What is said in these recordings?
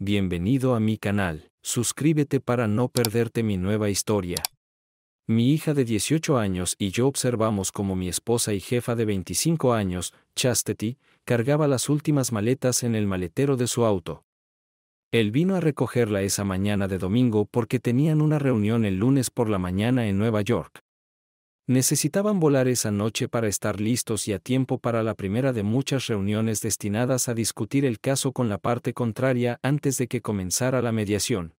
Bienvenido a mi canal, suscríbete para no perderte mi nueva historia. Mi hija de 18 años y yo observamos como mi esposa y jefa de 25 años, Chastity, cargaba las últimas maletas en el maletero de su auto. Él vino a recogerla esa mañana de domingo porque tenían una reunión el lunes por la mañana en Nueva York. Necesitaban volar esa noche para estar listos y a tiempo para la primera de muchas reuniones destinadas a discutir el caso con la parte contraria antes de que comenzara la mediación.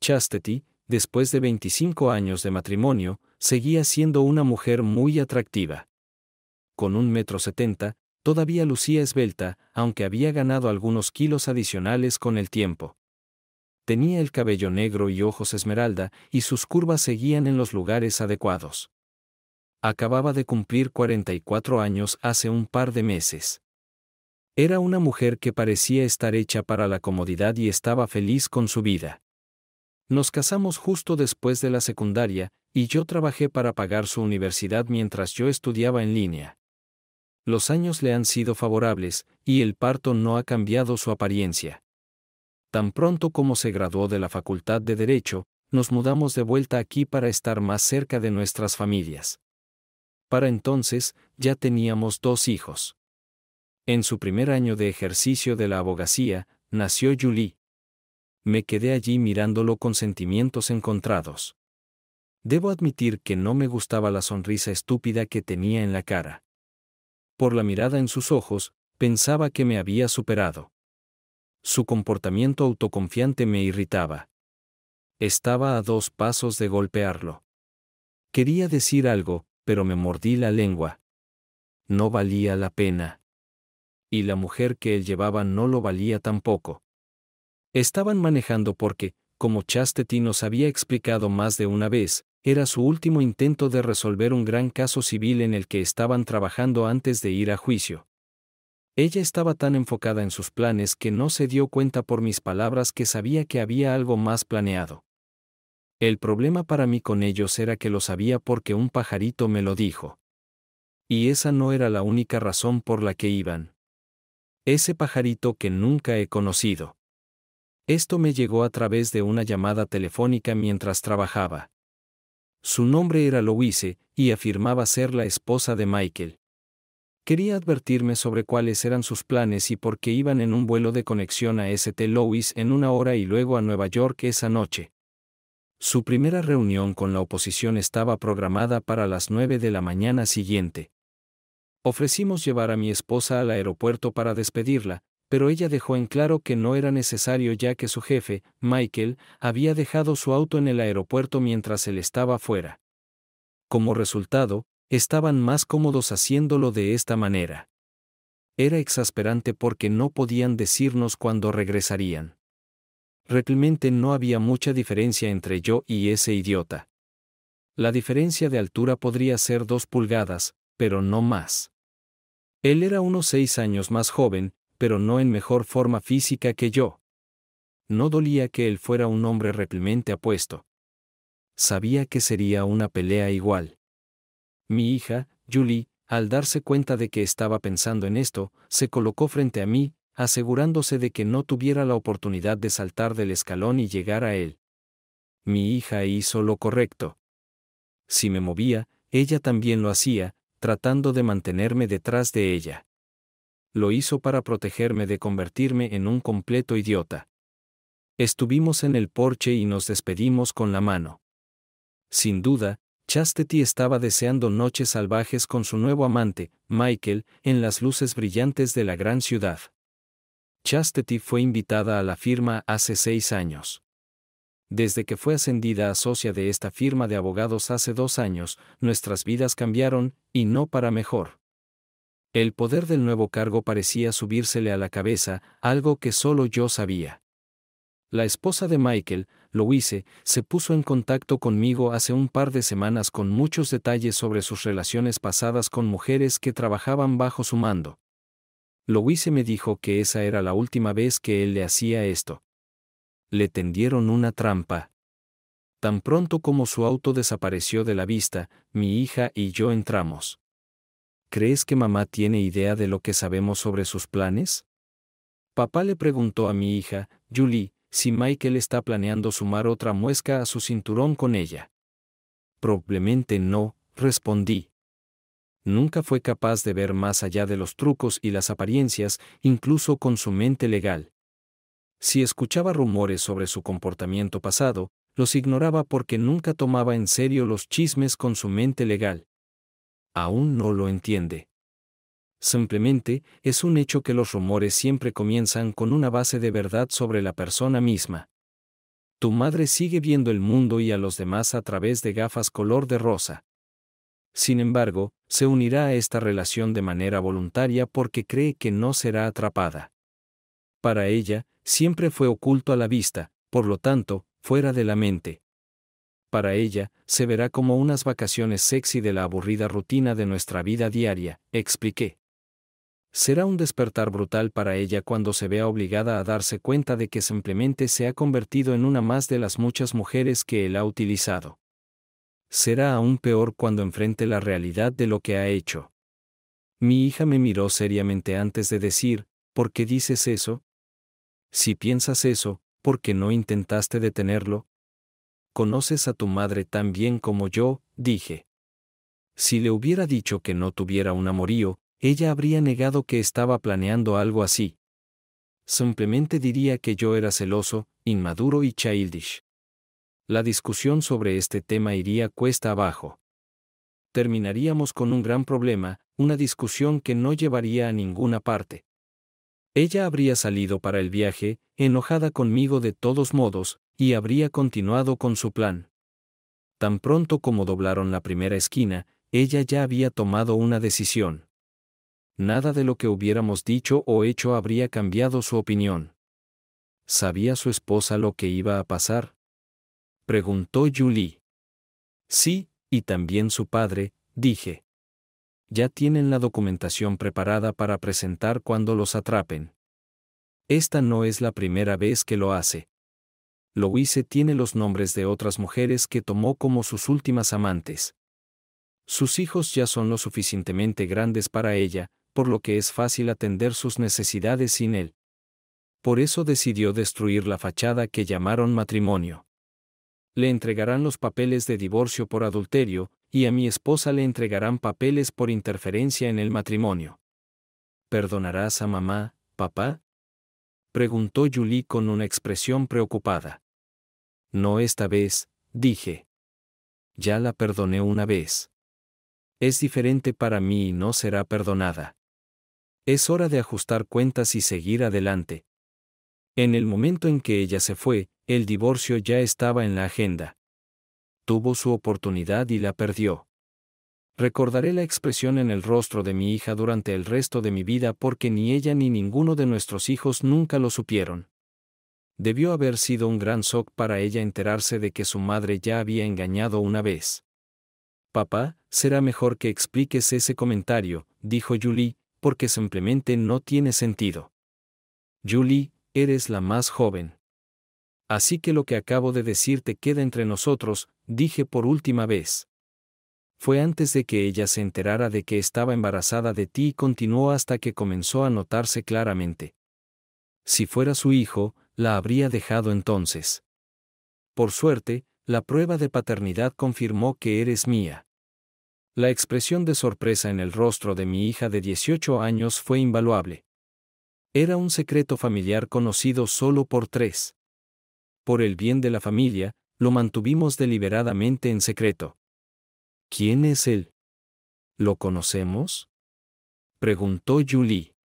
Chastity, después de 25 años de matrimonio, seguía siendo una mujer muy atractiva. Con un metro setenta, todavía lucía esbelta, aunque había ganado algunos kilos adicionales con el tiempo. Tenía el cabello negro y ojos esmeralda, y sus curvas seguían en los lugares adecuados acababa de cumplir 44 años hace un par de meses. Era una mujer que parecía estar hecha para la comodidad y estaba feliz con su vida. Nos casamos justo después de la secundaria, y yo trabajé para pagar su universidad mientras yo estudiaba en línea. Los años le han sido favorables, y el parto no ha cambiado su apariencia. Tan pronto como se graduó de la Facultad de Derecho, nos mudamos de vuelta aquí para estar más cerca de nuestras familias. Para entonces, ya teníamos dos hijos. En su primer año de ejercicio de la abogacía, nació Julie. Me quedé allí mirándolo con sentimientos encontrados. Debo admitir que no me gustaba la sonrisa estúpida que tenía en la cara. Por la mirada en sus ojos, pensaba que me había superado. Su comportamiento autoconfiante me irritaba. Estaba a dos pasos de golpearlo. Quería decir algo, pero me mordí la lengua. No valía la pena. Y la mujer que él llevaba no lo valía tampoco. Estaban manejando porque, como Chastity nos había explicado más de una vez, era su último intento de resolver un gran caso civil en el que estaban trabajando antes de ir a juicio. Ella estaba tan enfocada en sus planes que no se dio cuenta por mis palabras que sabía que había algo más planeado. El problema para mí con ellos era que lo sabía porque un pajarito me lo dijo. Y esa no era la única razón por la que iban. Ese pajarito que nunca he conocido. Esto me llegó a través de una llamada telefónica mientras trabajaba. Su nombre era Louise, y afirmaba ser la esposa de Michael. Quería advertirme sobre cuáles eran sus planes y por qué iban en un vuelo de conexión a St. Louis en una hora y luego a Nueva York esa noche. Su primera reunión con la oposición estaba programada para las nueve de la mañana siguiente. Ofrecimos llevar a mi esposa al aeropuerto para despedirla, pero ella dejó en claro que no era necesario ya que su jefe, Michael, había dejado su auto en el aeropuerto mientras él estaba fuera. Como resultado, estaban más cómodos haciéndolo de esta manera. Era exasperante porque no podían decirnos cuándo regresarían. Replemente no había mucha diferencia entre yo y ese idiota. La diferencia de altura podría ser dos pulgadas, pero no más. Él era unos seis años más joven, pero no en mejor forma física que yo. No dolía que él fuera un hombre replemente apuesto. Sabía que sería una pelea igual. Mi hija, Julie, al darse cuenta de que estaba pensando en esto, se colocó frente a mí, asegurándose de que no tuviera la oportunidad de saltar del escalón y llegar a él. Mi hija hizo lo correcto. Si me movía, ella también lo hacía, tratando de mantenerme detrás de ella. Lo hizo para protegerme de convertirme en un completo idiota. Estuvimos en el porche y nos despedimos con la mano. Sin duda, Chastity estaba deseando noches salvajes con su nuevo amante, Michael, en las luces brillantes de la gran ciudad. Chastity fue invitada a la firma hace seis años. Desde que fue ascendida a socia de esta firma de abogados hace dos años, nuestras vidas cambiaron, y no para mejor. El poder del nuevo cargo parecía subírsele a la cabeza, algo que solo yo sabía. La esposa de Michael, Louise, se puso en contacto conmigo hace un par de semanas con muchos detalles sobre sus relaciones pasadas con mujeres que trabajaban bajo su mando. Louise me dijo que esa era la última vez que él le hacía esto. Le tendieron una trampa. Tan pronto como su auto desapareció de la vista, mi hija y yo entramos. ¿Crees que mamá tiene idea de lo que sabemos sobre sus planes? Papá le preguntó a mi hija, Julie, si Michael está planeando sumar otra muesca a su cinturón con ella. Probablemente no, respondí nunca fue capaz de ver más allá de los trucos y las apariencias, incluso con su mente legal. Si escuchaba rumores sobre su comportamiento pasado, los ignoraba porque nunca tomaba en serio los chismes con su mente legal. Aún no lo entiende. Simplemente, es un hecho que los rumores siempre comienzan con una base de verdad sobre la persona misma. Tu madre sigue viendo el mundo y a los demás a través de gafas color de rosa. Sin embargo, se unirá a esta relación de manera voluntaria porque cree que no será atrapada. Para ella, siempre fue oculto a la vista, por lo tanto, fuera de la mente. Para ella, se verá como unas vacaciones sexy de la aburrida rutina de nuestra vida diaria, expliqué. Será un despertar brutal para ella cuando se vea obligada a darse cuenta de que simplemente se ha convertido en una más de las muchas mujeres que él ha utilizado será aún peor cuando enfrente la realidad de lo que ha hecho. Mi hija me miró seriamente antes de decir, ¿por qué dices eso? Si piensas eso, ¿por qué no intentaste detenerlo? Conoces a tu madre tan bien como yo, dije. Si le hubiera dicho que no tuviera un amorío, ella habría negado que estaba planeando algo así. Simplemente diría que yo era celoso, inmaduro y childish la discusión sobre este tema iría cuesta abajo. Terminaríamos con un gran problema, una discusión que no llevaría a ninguna parte. Ella habría salido para el viaje, enojada conmigo de todos modos, y habría continuado con su plan. Tan pronto como doblaron la primera esquina, ella ya había tomado una decisión. Nada de lo que hubiéramos dicho o hecho habría cambiado su opinión. ¿Sabía su esposa lo que iba a pasar? preguntó Julie. Sí, y también su padre, dije. Ya tienen la documentación preparada para presentar cuando los atrapen. Esta no es la primera vez que lo hace. Louise tiene los nombres de otras mujeres que tomó como sus últimas amantes. Sus hijos ya son lo suficientemente grandes para ella, por lo que es fácil atender sus necesidades sin él. Por eso decidió destruir la fachada que llamaron matrimonio le entregarán los papeles de divorcio por adulterio, y a mi esposa le entregarán papeles por interferencia en el matrimonio. ¿Perdonarás a mamá, papá? preguntó Julie con una expresión preocupada. No esta vez, dije. Ya la perdoné una vez. Es diferente para mí y no será perdonada. Es hora de ajustar cuentas y seguir adelante, en el momento en que ella se fue, el divorcio ya estaba en la agenda. Tuvo su oportunidad y la perdió. Recordaré la expresión en el rostro de mi hija durante el resto de mi vida porque ni ella ni ninguno de nuestros hijos nunca lo supieron. Debió haber sido un gran shock para ella enterarse de que su madre ya había engañado una vez. Papá, será mejor que expliques ese comentario, dijo Julie, porque simplemente no tiene sentido. Julie, eres la más joven. Así que lo que acabo de decirte queda entre nosotros, dije por última vez. Fue antes de que ella se enterara de que estaba embarazada de ti y continuó hasta que comenzó a notarse claramente. Si fuera su hijo, la habría dejado entonces. Por suerte, la prueba de paternidad confirmó que eres mía. La expresión de sorpresa en el rostro de mi hija de 18 años fue invaluable. Era un secreto familiar conocido solo por tres. Por el bien de la familia, lo mantuvimos deliberadamente en secreto. ¿Quién es él? ¿Lo conocemos? Preguntó Julie.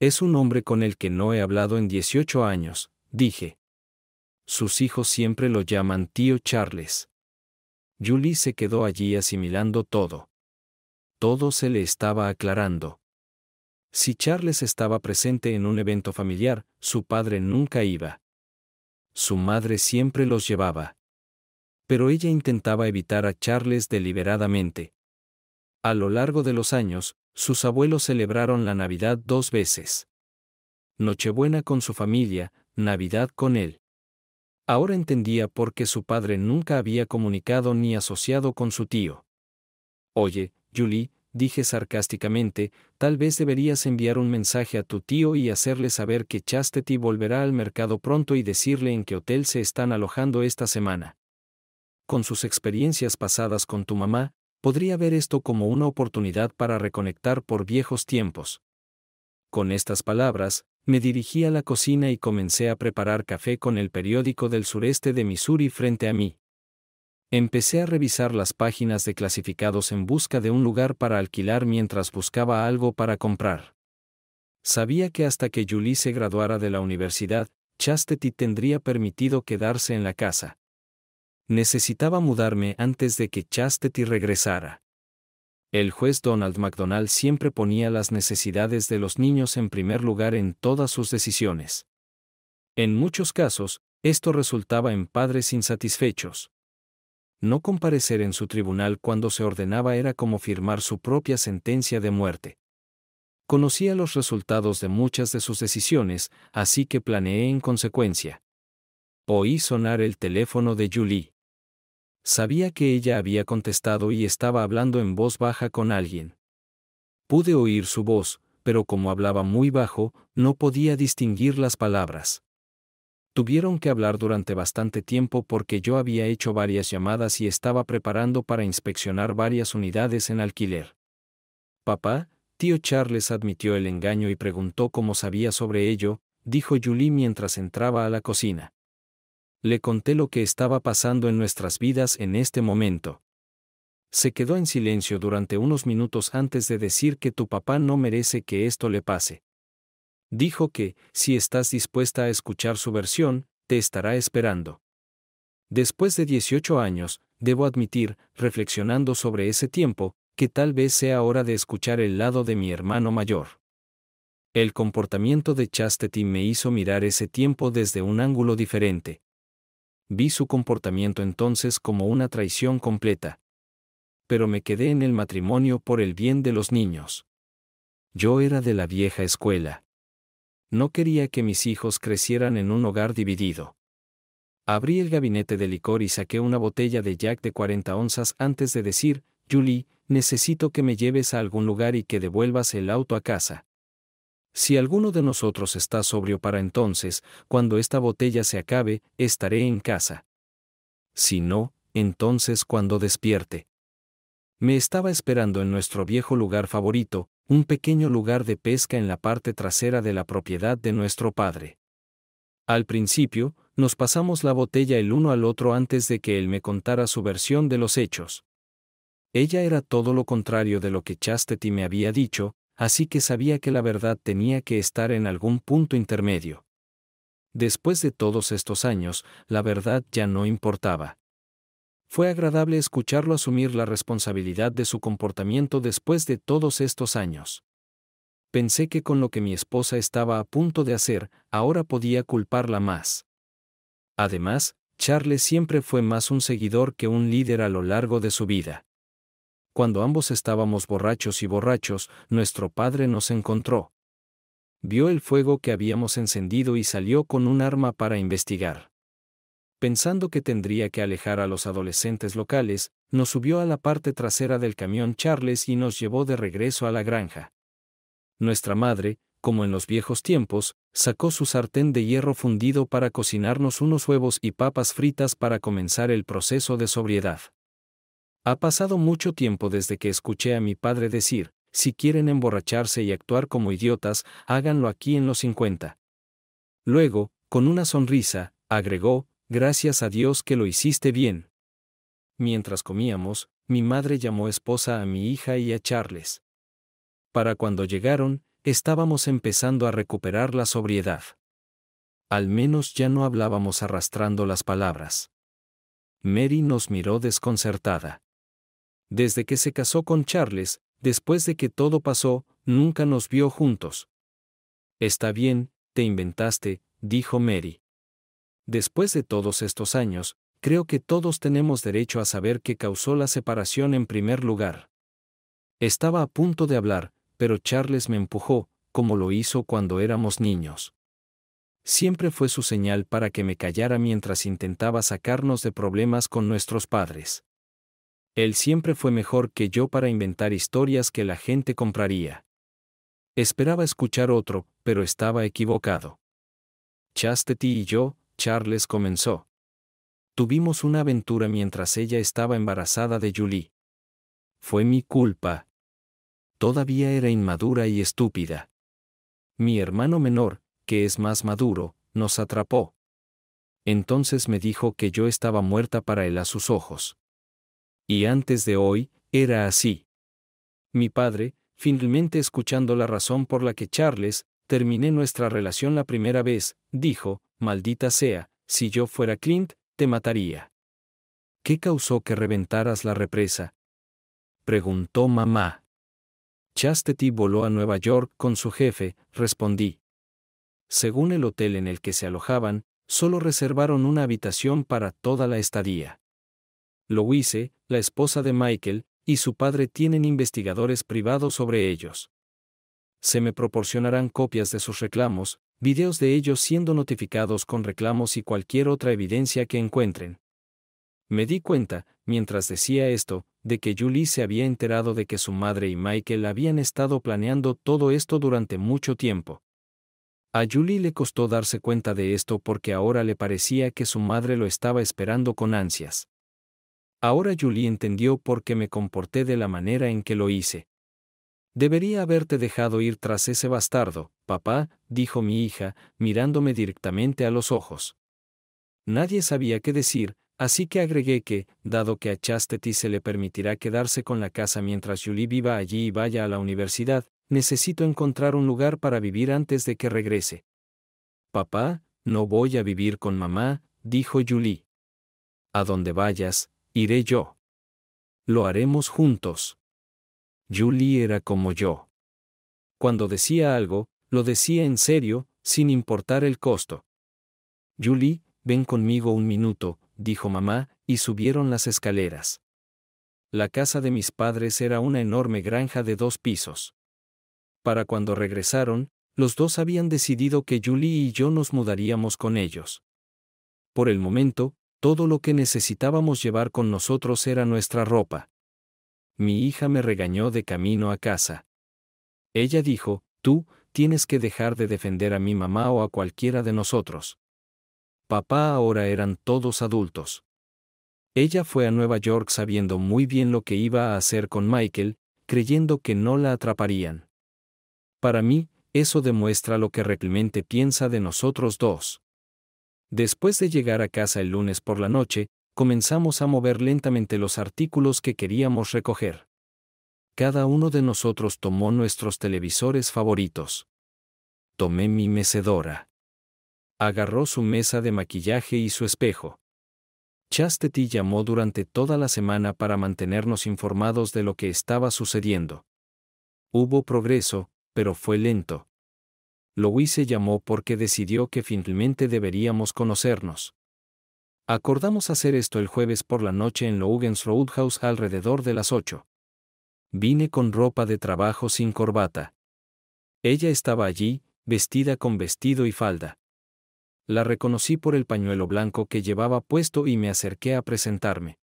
Es un hombre con el que no he hablado en 18 años, dije. Sus hijos siempre lo llaman tío Charles. Julie se quedó allí asimilando todo. Todo se le estaba aclarando. Si Charles estaba presente en un evento familiar, su padre nunca iba. Su madre siempre los llevaba. Pero ella intentaba evitar a Charles deliberadamente. A lo largo de los años, sus abuelos celebraron la Navidad dos veces. Nochebuena con su familia, Navidad con él. Ahora entendía por qué su padre nunca había comunicado ni asociado con su tío. Oye, Julie, dije sarcásticamente, tal vez deberías enviar un mensaje a tu tío y hacerle saber que Chastity volverá al mercado pronto y decirle en qué hotel se están alojando esta semana. Con sus experiencias pasadas con tu mamá, podría ver esto como una oportunidad para reconectar por viejos tiempos. Con estas palabras, me dirigí a la cocina y comencé a preparar café con el periódico del sureste de Missouri frente a mí. Empecé a revisar las páginas de clasificados en busca de un lugar para alquilar mientras buscaba algo para comprar. Sabía que hasta que Julie se graduara de la universidad, Chastity tendría permitido quedarse en la casa. Necesitaba mudarme antes de que Chastity regresara. El juez Donald MacDonald siempre ponía las necesidades de los niños en primer lugar en todas sus decisiones. En muchos casos, esto resultaba en padres insatisfechos. No comparecer en su tribunal cuando se ordenaba era como firmar su propia sentencia de muerte. Conocía los resultados de muchas de sus decisiones, así que planeé en consecuencia. Oí sonar el teléfono de Julie. Sabía que ella había contestado y estaba hablando en voz baja con alguien. Pude oír su voz, pero como hablaba muy bajo, no podía distinguir las palabras. Tuvieron que hablar durante bastante tiempo porque yo había hecho varias llamadas y estaba preparando para inspeccionar varias unidades en alquiler. Papá, tío Charles admitió el engaño y preguntó cómo sabía sobre ello, dijo Julie mientras entraba a la cocina. Le conté lo que estaba pasando en nuestras vidas en este momento. Se quedó en silencio durante unos minutos antes de decir que tu papá no merece que esto le pase. Dijo que, si estás dispuesta a escuchar su versión, te estará esperando. Después de 18 años, debo admitir, reflexionando sobre ese tiempo, que tal vez sea hora de escuchar el lado de mi hermano mayor. El comportamiento de Chastity me hizo mirar ese tiempo desde un ángulo diferente. Vi su comportamiento entonces como una traición completa. Pero me quedé en el matrimonio por el bien de los niños. Yo era de la vieja escuela. No quería que mis hijos crecieran en un hogar dividido. Abrí el gabinete de licor y saqué una botella de Jack de 40 onzas antes de decir, Julie, necesito que me lleves a algún lugar y que devuelvas el auto a casa. Si alguno de nosotros está sobrio para entonces, cuando esta botella se acabe, estaré en casa. Si no, entonces cuando despierte. Me estaba esperando en nuestro viejo lugar favorito, un pequeño lugar de pesca en la parte trasera de la propiedad de nuestro padre. Al principio, nos pasamos la botella el uno al otro antes de que él me contara su versión de los hechos. Ella era todo lo contrario de lo que Chastity me había dicho, así que sabía que la verdad tenía que estar en algún punto intermedio. Después de todos estos años, la verdad ya no importaba. Fue agradable escucharlo asumir la responsabilidad de su comportamiento después de todos estos años. Pensé que con lo que mi esposa estaba a punto de hacer, ahora podía culparla más. Además, Charles siempre fue más un seguidor que un líder a lo largo de su vida. Cuando ambos estábamos borrachos y borrachos, nuestro padre nos encontró. Vio el fuego que habíamos encendido y salió con un arma para investigar pensando que tendría que alejar a los adolescentes locales, nos subió a la parte trasera del camión Charles y nos llevó de regreso a la granja. Nuestra madre, como en los viejos tiempos, sacó su sartén de hierro fundido para cocinarnos unos huevos y papas fritas para comenzar el proceso de sobriedad. Ha pasado mucho tiempo desde que escuché a mi padre decir, si quieren emborracharse y actuar como idiotas, háganlo aquí en los 50. Luego, con una sonrisa, agregó, gracias a Dios que lo hiciste bien. Mientras comíamos, mi madre llamó esposa a mi hija y a Charles. Para cuando llegaron, estábamos empezando a recuperar la sobriedad. Al menos ya no hablábamos arrastrando las palabras. Mary nos miró desconcertada. Desde que se casó con Charles, después de que todo pasó, nunca nos vio juntos. Está bien, te inventaste, dijo Mary. Después de todos estos años, creo que todos tenemos derecho a saber qué causó la separación en primer lugar. Estaba a punto de hablar, pero Charles me empujó, como lo hizo cuando éramos niños. Siempre fue su señal para que me callara mientras intentaba sacarnos de problemas con nuestros padres. Él siempre fue mejor que yo para inventar historias que la gente compraría. Esperaba escuchar otro, pero estaba equivocado. Chastity y yo, Charles comenzó. Tuvimos una aventura mientras ella estaba embarazada de Julie. Fue mi culpa. Todavía era inmadura y estúpida. Mi hermano menor, que es más maduro, nos atrapó. Entonces me dijo que yo estaba muerta para él a sus ojos. Y antes de hoy, era así. Mi padre, finalmente escuchando la razón por la que Charles terminé nuestra relación la primera vez, dijo, maldita sea, si yo fuera Clint, te mataría. ¿Qué causó que reventaras la represa? preguntó mamá. Chastity voló a Nueva York con su jefe, respondí. Según el hotel en el que se alojaban, solo reservaron una habitación para toda la estadía. Louise, la esposa de Michael, y su padre tienen investigadores privados sobre ellos se me proporcionarán copias de sus reclamos, videos de ellos siendo notificados con reclamos y cualquier otra evidencia que encuentren. Me di cuenta, mientras decía esto, de que Julie se había enterado de que su madre y Michael habían estado planeando todo esto durante mucho tiempo. A Julie le costó darse cuenta de esto porque ahora le parecía que su madre lo estaba esperando con ansias. Ahora Julie entendió por qué me comporté de la manera en que lo hice. Debería haberte dejado ir tras ese bastardo, papá, dijo mi hija, mirándome directamente a los ojos. Nadie sabía qué decir, así que agregué que, dado que a Chastity se le permitirá quedarse con la casa mientras Julie viva allí y vaya a la universidad, necesito encontrar un lugar para vivir antes de que regrese. Papá, no voy a vivir con mamá, dijo Julie. A donde vayas, iré yo. Lo haremos juntos. Julie era como yo. Cuando decía algo, lo decía en serio, sin importar el costo. Julie, ven conmigo un minuto, dijo mamá, y subieron las escaleras. La casa de mis padres era una enorme granja de dos pisos. Para cuando regresaron, los dos habían decidido que Julie y yo nos mudaríamos con ellos. Por el momento, todo lo que necesitábamos llevar con nosotros era nuestra ropa mi hija me regañó de camino a casa. Ella dijo, tú, tienes que dejar de defender a mi mamá o a cualquiera de nosotros. Papá ahora eran todos adultos. Ella fue a Nueva York sabiendo muy bien lo que iba a hacer con Michael, creyendo que no la atraparían. Para mí, eso demuestra lo que realmente piensa de nosotros dos. Después de llegar a casa el lunes por la noche, comenzamos a mover lentamente los artículos que queríamos recoger. Cada uno de nosotros tomó nuestros televisores favoritos. Tomé mi mecedora. Agarró su mesa de maquillaje y su espejo. Chastity llamó durante toda la semana para mantenernos informados de lo que estaba sucediendo. Hubo progreso, pero fue lento. Louise llamó porque decidió que finalmente deberíamos conocernos. Acordamos hacer esto el jueves por la noche en Logan's Roadhouse alrededor de las ocho. Vine con ropa de trabajo sin corbata. Ella estaba allí, vestida con vestido y falda. La reconocí por el pañuelo blanco que llevaba puesto y me acerqué a presentarme.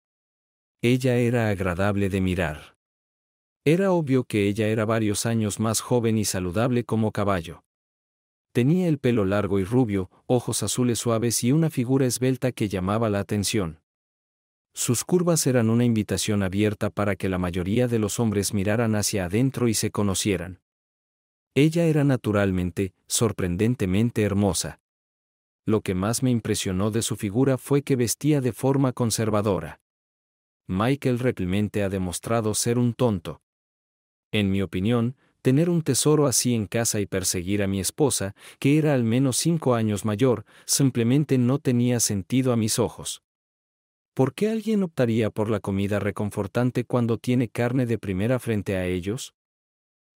Ella era agradable de mirar. Era obvio que ella era varios años más joven y saludable como caballo. Tenía el pelo largo y rubio, ojos azules suaves y una figura esbelta que llamaba la atención. Sus curvas eran una invitación abierta para que la mayoría de los hombres miraran hacia adentro y se conocieran. Ella era naturalmente, sorprendentemente hermosa. Lo que más me impresionó de su figura fue que vestía de forma conservadora. Michael realmente ha demostrado ser un tonto. En mi opinión, Tener un tesoro así en casa y perseguir a mi esposa, que era al menos cinco años mayor, simplemente no tenía sentido a mis ojos. ¿Por qué alguien optaría por la comida reconfortante cuando tiene carne de primera frente a ellos?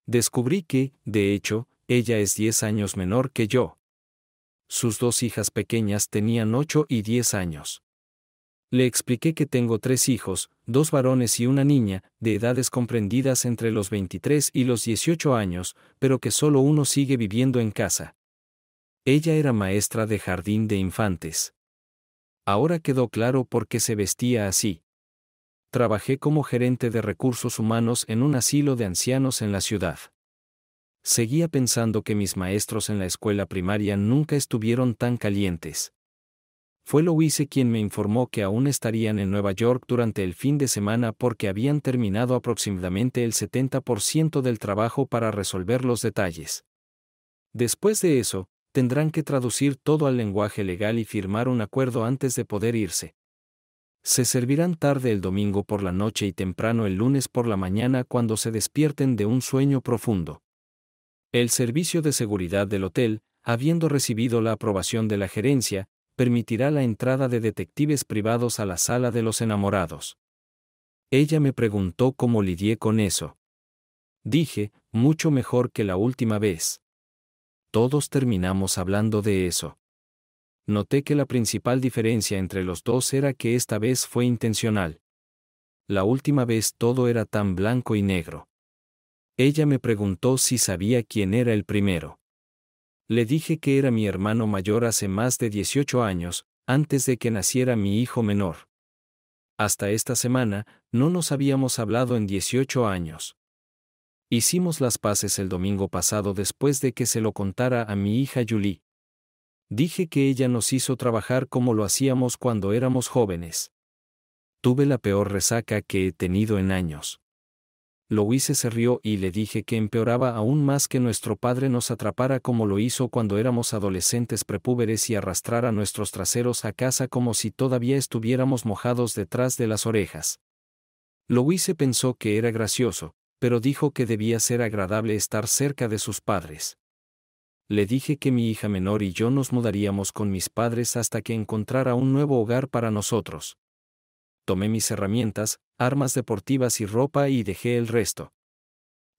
Descubrí que, de hecho, ella es diez años menor que yo. Sus dos hijas pequeñas tenían ocho y diez años. Le expliqué que tengo tres hijos, dos varones y una niña, de edades comprendidas entre los 23 y los 18 años, pero que solo uno sigue viviendo en casa. Ella era maestra de jardín de infantes. Ahora quedó claro por qué se vestía así. Trabajé como gerente de recursos humanos en un asilo de ancianos en la ciudad. Seguía pensando que mis maestros en la escuela primaria nunca estuvieron tan calientes. Fue Louise quien me informó que aún estarían en Nueva York durante el fin de semana porque habían terminado aproximadamente el 70% del trabajo para resolver los detalles. Después de eso, tendrán que traducir todo al lenguaje legal y firmar un acuerdo antes de poder irse. Se servirán tarde el domingo por la noche y temprano el lunes por la mañana cuando se despierten de un sueño profundo. El servicio de seguridad del hotel, habiendo recibido la aprobación de la gerencia, permitirá la entrada de detectives privados a la sala de los enamorados. Ella me preguntó cómo lidié con eso. Dije, mucho mejor que la última vez. Todos terminamos hablando de eso. Noté que la principal diferencia entre los dos era que esta vez fue intencional. La última vez todo era tan blanco y negro. Ella me preguntó si sabía quién era el primero. Le dije que era mi hermano mayor hace más de 18 años, antes de que naciera mi hijo menor. Hasta esta semana, no nos habíamos hablado en 18 años. Hicimos las paces el domingo pasado después de que se lo contara a mi hija Julie. Dije que ella nos hizo trabajar como lo hacíamos cuando éramos jóvenes. Tuve la peor resaca que he tenido en años. Louise se rió y le dije que empeoraba aún más que nuestro padre nos atrapara como lo hizo cuando éramos adolescentes prepúberes y arrastrara nuestros traseros a casa como si todavía estuviéramos mojados detrás de las orejas. Louise pensó que era gracioso, pero dijo que debía ser agradable estar cerca de sus padres. Le dije que mi hija menor y yo nos mudaríamos con mis padres hasta que encontrara un nuevo hogar para nosotros tomé mis herramientas, armas deportivas y ropa y dejé el resto.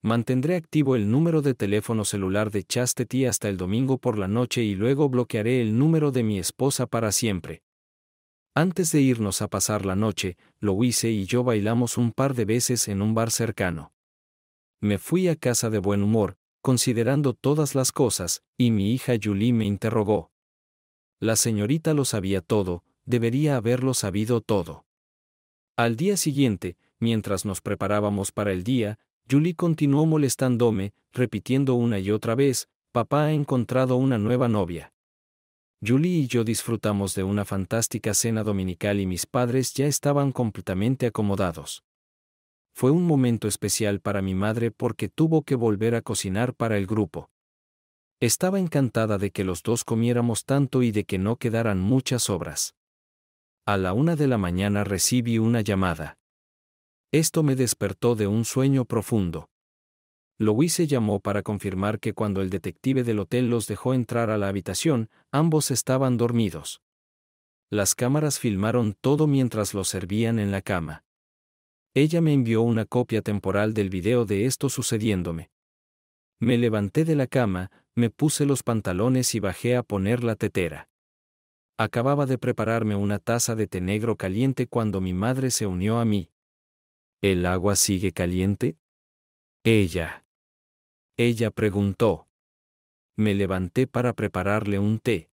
Mantendré activo el número de teléfono celular de Chastity hasta el domingo por la noche y luego bloquearé el número de mi esposa para siempre. Antes de irnos a pasar la noche, hice y yo bailamos un par de veces en un bar cercano. Me fui a casa de buen humor, considerando todas las cosas, y mi hija Julie me interrogó. La señorita lo sabía todo, debería haberlo sabido todo. Al día siguiente, mientras nos preparábamos para el día, Julie continuó molestándome, repitiendo una y otra vez, papá ha encontrado una nueva novia. Julie y yo disfrutamos de una fantástica cena dominical y mis padres ya estaban completamente acomodados. Fue un momento especial para mi madre porque tuvo que volver a cocinar para el grupo. Estaba encantada de que los dos comiéramos tanto y de que no quedaran muchas sobras. A la una de la mañana recibí una llamada. Esto me despertó de un sueño profundo. Louis se llamó para confirmar que cuando el detective del hotel los dejó entrar a la habitación, ambos estaban dormidos. Las cámaras filmaron todo mientras los servían en la cama. Ella me envió una copia temporal del video de esto sucediéndome. Me levanté de la cama, me puse los pantalones y bajé a poner la tetera. Acababa de prepararme una taza de té negro caliente cuando mi madre se unió a mí. ¿El agua sigue caliente? Ella. Ella preguntó. Me levanté para prepararle un té.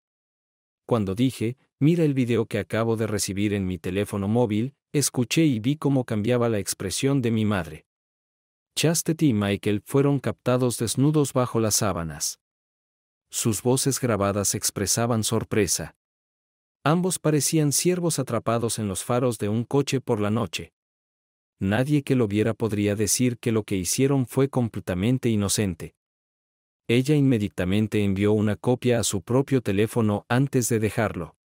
Cuando dije, mira el video que acabo de recibir en mi teléfono móvil, escuché y vi cómo cambiaba la expresión de mi madre. Chastity y Michael fueron captados desnudos bajo las sábanas. Sus voces grabadas expresaban sorpresa. Ambos parecían siervos atrapados en los faros de un coche por la noche. Nadie que lo viera podría decir que lo que hicieron fue completamente inocente. Ella inmediatamente envió una copia a su propio teléfono antes de dejarlo.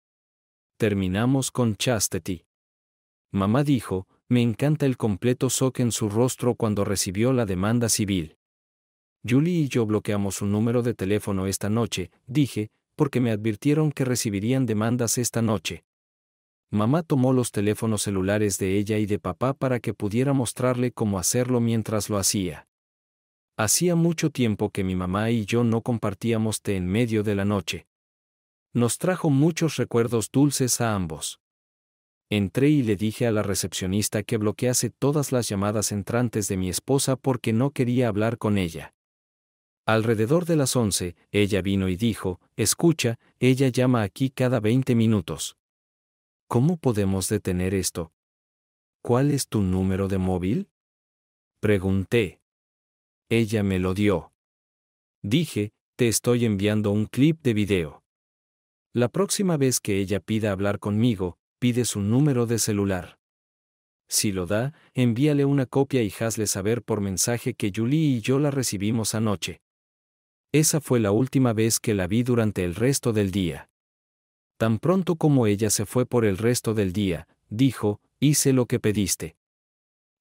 Terminamos con Chastity. Mamá dijo, me encanta el completo shock en su rostro cuando recibió la demanda civil. Julie y yo bloqueamos su número de teléfono esta noche, dije, porque me advirtieron que recibirían demandas esta noche. Mamá tomó los teléfonos celulares de ella y de papá para que pudiera mostrarle cómo hacerlo mientras lo hacía. Hacía mucho tiempo que mi mamá y yo no compartíamos té en medio de la noche. Nos trajo muchos recuerdos dulces a ambos. Entré y le dije a la recepcionista que bloquease todas las llamadas entrantes de mi esposa porque no quería hablar con ella. Alrededor de las once, ella vino y dijo, Escucha, ella llama aquí cada 20 minutos. ¿Cómo podemos detener esto? ¿Cuál es tu número de móvil? Pregunté. Ella me lo dio. Dije, te estoy enviando un clip de video. La próxima vez que ella pida hablar conmigo, pide su número de celular. Si lo da, envíale una copia y hazle saber por mensaje que Julie y yo la recibimos anoche. Esa fue la última vez que la vi durante el resto del día. Tan pronto como ella se fue por el resto del día, dijo, hice lo que pediste.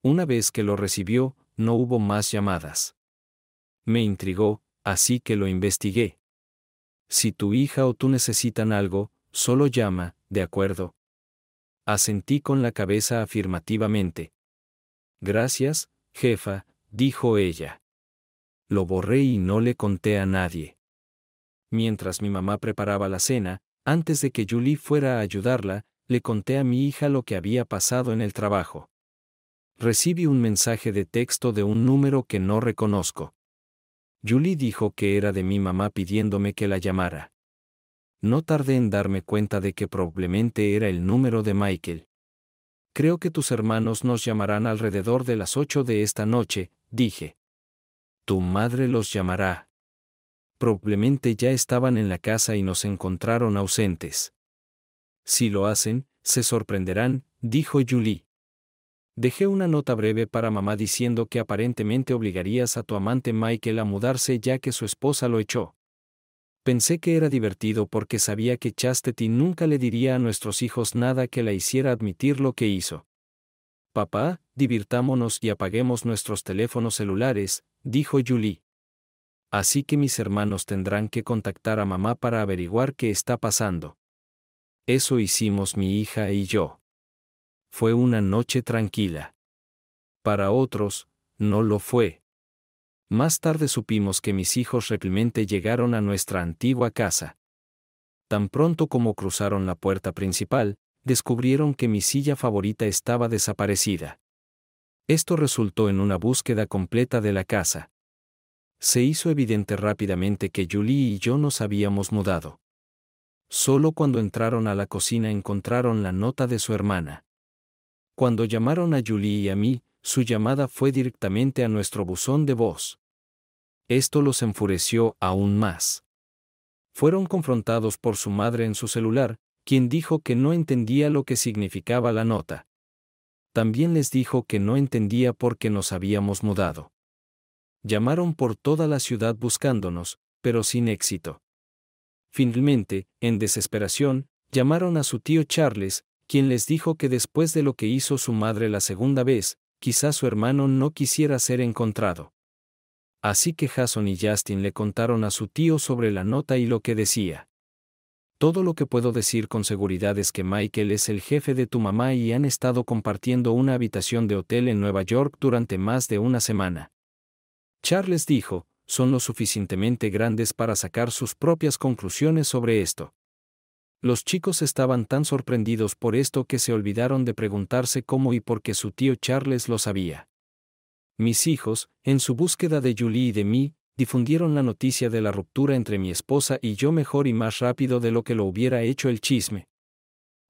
Una vez que lo recibió, no hubo más llamadas. Me intrigó, así que lo investigué. Si tu hija o tú necesitan algo, solo llama, ¿de acuerdo? Asentí con la cabeza afirmativamente. Gracias, jefa, dijo ella lo borré y no le conté a nadie. Mientras mi mamá preparaba la cena, antes de que Julie fuera a ayudarla, le conté a mi hija lo que había pasado en el trabajo. Recibí un mensaje de texto de un número que no reconozco. Julie dijo que era de mi mamá pidiéndome que la llamara. No tardé en darme cuenta de que probablemente era el número de Michael. Creo que tus hermanos nos llamarán alrededor de las ocho de esta noche, dije. Tu madre los llamará. Probablemente ya estaban en la casa y nos encontraron ausentes. Si lo hacen, se sorprenderán, dijo Julie. Dejé una nota breve para mamá diciendo que aparentemente obligarías a tu amante Michael a mudarse ya que su esposa lo echó. Pensé que era divertido porque sabía que Chastity nunca le diría a nuestros hijos nada que la hiciera admitir lo que hizo. Papá, divirtámonos y apaguemos nuestros teléfonos celulares, dijo Julie. Así que mis hermanos tendrán que contactar a mamá para averiguar qué está pasando. Eso hicimos mi hija y yo. Fue una noche tranquila. Para otros, no lo fue. Más tarde supimos que mis hijos realmente llegaron a nuestra antigua casa. Tan pronto como cruzaron la puerta principal, descubrieron que mi silla favorita estaba desaparecida. Esto resultó en una búsqueda completa de la casa. Se hizo evidente rápidamente que Julie y yo nos habíamos mudado. Solo cuando entraron a la cocina encontraron la nota de su hermana. Cuando llamaron a Julie y a mí, su llamada fue directamente a nuestro buzón de voz. Esto los enfureció aún más. Fueron confrontados por su madre en su celular, quien dijo que no entendía lo que significaba la nota. También les dijo que no entendía por qué nos habíamos mudado. Llamaron por toda la ciudad buscándonos, pero sin éxito. Finalmente, en desesperación, llamaron a su tío Charles, quien les dijo que después de lo que hizo su madre la segunda vez, quizás su hermano no quisiera ser encontrado. Así que Jason y Justin le contaron a su tío sobre la nota y lo que decía. Todo lo que puedo decir con seguridad es que Michael es el jefe de tu mamá y han estado compartiendo una habitación de hotel en Nueva York durante más de una semana. Charles dijo, son lo suficientemente grandes para sacar sus propias conclusiones sobre esto. Los chicos estaban tan sorprendidos por esto que se olvidaron de preguntarse cómo y por qué su tío Charles lo sabía. Mis hijos, en su búsqueda de Julie y de mí, difundieron la noticia de la ruptura entre mi esposa y yo mejor y más rápido de lo que lo hubiera hecho el chisme.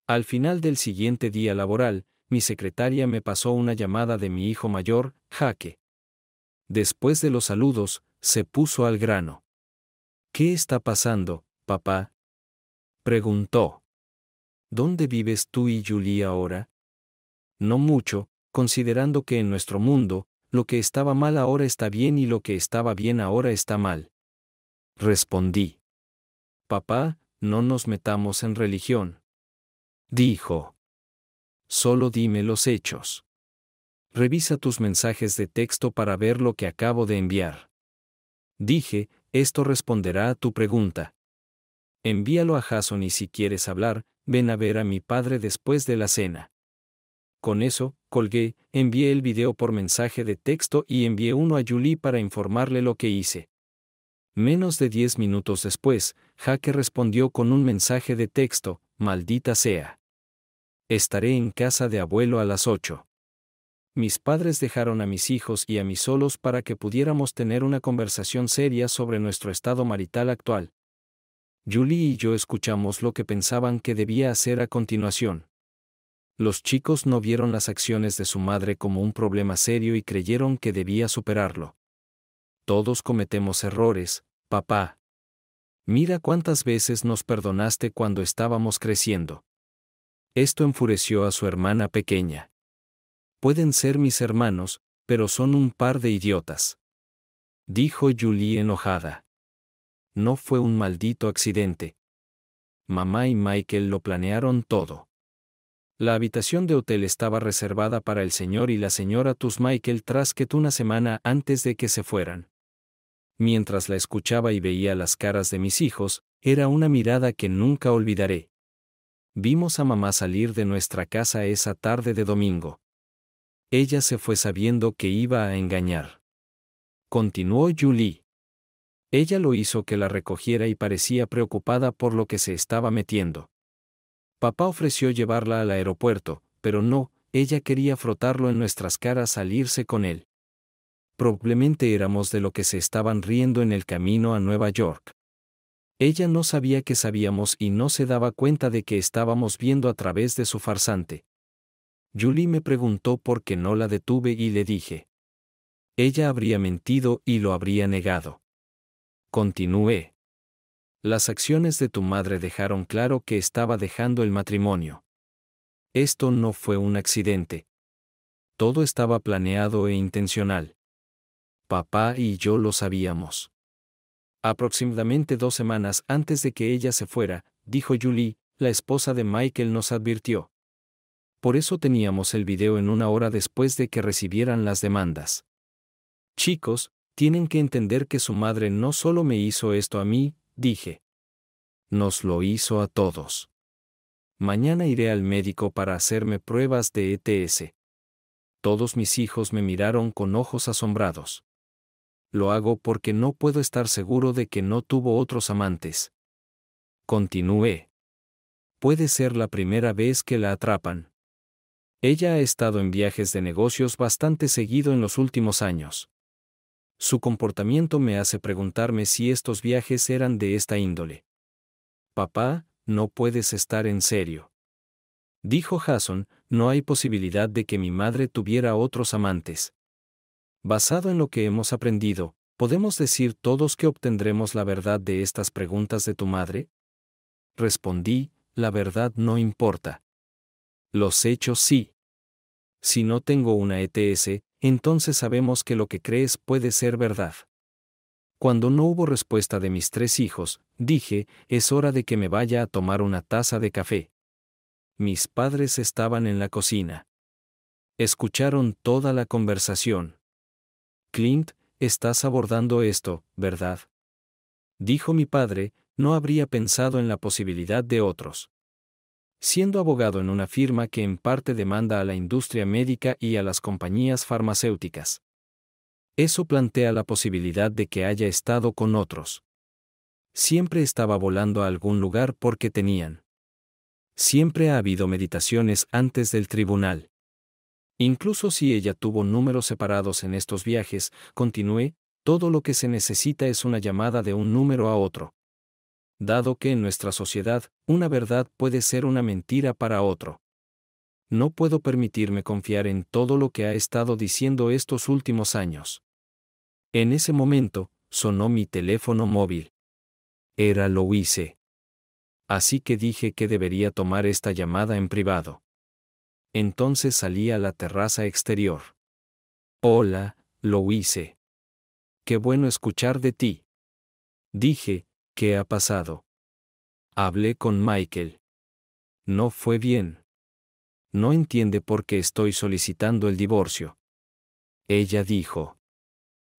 Al final del siguiente día laboral, mi secretaria me pasó una llamada de mi hijo mayor, Jaque. Después de los saludos, se puso al grano. ¿Qué está pasando, papá? Preguntó. ¿Dónde vives tú y Julie ahora? No mucho, considerando que en nuestro mundo, lo que estaba mal ahora está bien y lo que estaba bien ahora está mal. Respondí. Papá, no nos metamos en religión. Dijo. Solo dime los hechos. Revisa tus mensajes de texto para ver lo que acabo de enviar. Dije, esto responderá a tu pregunta. Envíalo a Jason y si quieres hablar, ven a ver a mi padre después de la cena. Con eso, colgué, envié el video por mensaje de texto y envié uno a Julie para informarle lo que hice. Menos de diez minutos después, Jaque respondió con un mensaje de texto, maldita sea. Estaré en casa de abuelo a las 8. Mis padres dejaron a mis hijos y a mí solos para que pudiéramos tener una conversación seria sobre nuestro estado marital actual. Julie y yo escuchamos lo que pensaban que debía hacer a continuación. Los chicos no vieron las acciones de su madre como un problema serio y creyeron que debía superarlo. Todos cometemos errores, papá. Mira cuántas veces nos perdonaste cuando estábamos creciendo. Esto enfureció a su hermana pequeña. Pueden ser mis hermanos, pero son un par de idiotas. Dijo Julie enojada. No fue un maldito accidente. Mamá y Michael lo planearon todo. La habitación de hotel estaba reservada para el señor y la señora Tusmichael Trasket una semana antes de que se fueran. Mientras la escuchaba y veía las caras de mis hijos, era una mirada que nunca olvidaré. Vimos a mamá salir de nuestra casa esa tarde de domingo. Ella se fue sabiendo que iba a engañar. Continuó Julie. Ella lo hizo que la recogiera y parecía preocupada por lo que se estaba metiendo. Papá ofreció llevarla al aeropuerto, pero no, ella quería frotarlo en nuestras caras al irse con él. Probablemente éramos de lo que se estaban riendo en el camino a Nueva York. Ella no sabía que sabíamos y no se daba cuenta de que estábamos viendo a través de su farsante. Julie me preguntó por qué no la detuve y le dije. Ella habría mentido y lo habría negado. Continué. Las acciones de tu madre dejaron claro que estaba dejando el matrimonio. Esto no fue un accidente. Todo estaba planeado e intencional. Papá y yo lo sabíamos. Aproximadamente dos semanas antes de que ella se fuera, dijo Julie, la esposa de Michael nos advirtió. Por eso teníamos el video en una hora después de que recibieran las demandas. Chicos, tienen que entender que su madre no solo me hizo esto a mí, dije. Nos lo hizo a todos. Mañana iré al médico para hacerme pruebas de ETS. Todos mis hijos me miraron con ojos asombrados. Lo hago porque no puedo estar seguro de que no tuvo otros amantes. Continué. Puede ser la primera vez que la atrapan. Ella ha estado en viajes de negocios bastante seguido en los últimos años. Su comportamiento me hace preguntarme si estos viajes eran de esta índole. Papá, no puedes estar en serio. Dijo Jason, no hay posibilidad de que mi madre tuviera otros amantes. Basado en lo que hemos aprendido, ¿podemos decir todos que obtendremos la verdad de estas preguntas de tu madre? Respondí, la verdad no importa. Los hechos sí. Si no tengo una ETS, entonces sabemos que lo que crees puede ser verdad. Cuando no hubo respuesta de mis tres hijos, dije, es hora de que me vaya a tomar una taza de café. Mis padres estaban en la cocina. Escucharon toda la conversación. Clint, estás abordando esto, ¿verdad? Dijo mi padre, no habría pensado en la posibilidad de otros siendo abogado en una firma que en parte demanda a la industria médica y a las compañías farmacéuticas. Eso plantea la posibilidad de que haya estado con otros. Siempre estaba volando a algún lugar porque tenían. Siempre ha habido meditaciones antes del tribunal. Incluso si ella tuvo números separados en estos viajes, continué, todo lo que se necesita es una llamada de un número a otro dado que en nuestra sociedad, una verdad puede ser una mentira para otro. No puedo permitirme confiar en todo lo que ha estado diciendo estos últimos años. En ese momento, sonó mi teléfono móvil. Era lo Así que dije que debería tomar esta llamada en privado. Entonces salí a la terraza exterior. Hola, lo Qué bueno escuchar de ti. Dije, ¿Qué ha pasado? Hablé con Michael. No fue bien. No entiende por qué estoy solicitando el divorcio. Ella dijo.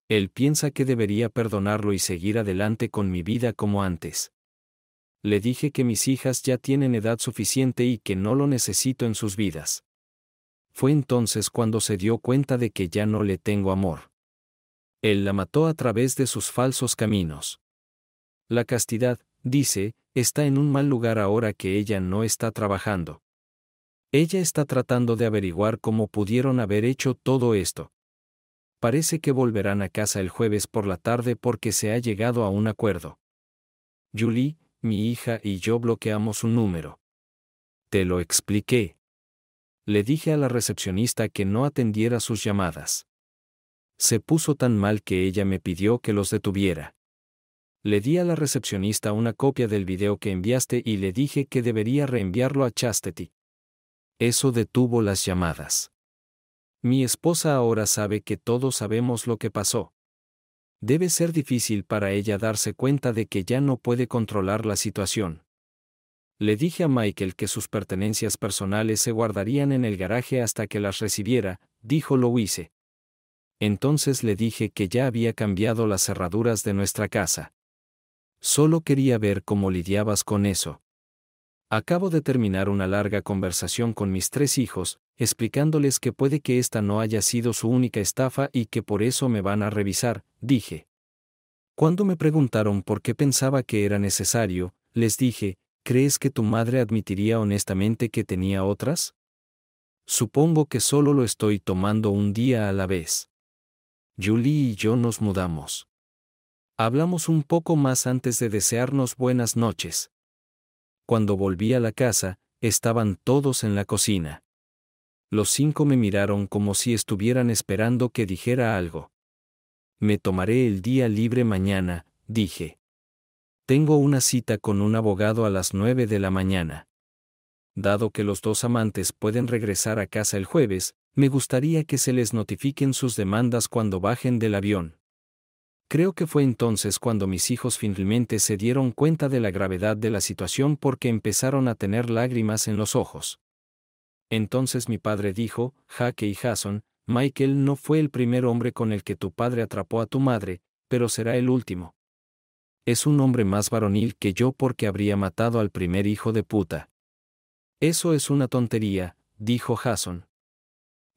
Él piensa que debería perdonarlo y seguir adelante con mi vida como antes. Le dije que mis hijas ya tienen edad suficiente y que no lo necesito en sus vidas. Fue entonces cuando se dio cuenta de que ya no le tengo amor. Él la mató a través de sus falsos caminos. La castidad, dice, está en un mal lugar ahora que ella no está trabajando. Ella está tratando de averiguar cómo pudieron haber hecho todo esto. Parece que volverán a casa el jueves por la tarde porque se ha llegado a un acuerdo. Julie, mi hija y yo bloqueamos un número. Te lo expliqué. Le dije a la recepcionista que no atendiera sus llamadas. Se puso tan mal que ella me pidió que los detuviera. Le di a la recepcionista una copia del video que enviaste y le dije que debería reenviarlo a Chastity. Eso detuvo las llamadas. Mi esposa ahora sabe que todos sabemos lo que pasó. Debe ser difícil para ella darse cuenta de que ya no puede controlar la situación. Le dije a Michael que sus pertenencias personales se guardarían en el garaje hasta que las recibiera, dijo lo Entonces le dije que ya había cambiado las cerraduras de nuestra casa. Solo quería ver cómo lidiabas con eso. Acabo de terminar una larga conversación con mis tres hijos, explicándoles que puede que esta no haya sido su única estafa y que por eso me van a revisar, dije. Cuando me preguntaron por qué pensaba que era necesario, les dije, ¿crees que tu madre admitiría honestamente que tenía otras? Supongo que solo lo estoy tomando un día a la vez. Julie y yo nos mudamos. Hablamos un poco más antes de desearnos buenas noches. Cuando volví a la casa, estaban todos en la cocina. Los cinco me miraron como si estuvieran esperando que dijera algo. Me tomaré el día libre mañana, dije. Tengo una cita con un abogado a las nueve de la mañana. Dado que los dos amantes pueden regresar a casa el jueves, me gustaría que se les notifiquen sus demandas cuando bajen del avión. Creo que fue entonces cuando mis hijos finalmente se dieron cuenta de la gravedad de la situación porque empezaron a tener lágrimas en los ojos. Entonces mi padre dijo, Jaque y Jason, Michael no fue el primer hombre con el que tu padre atrapó a tu madre, pero será el último. Es un hombre más varonil que yo porque habría matado al primer hijo de puta. Eso es una tontería, dijo Jason.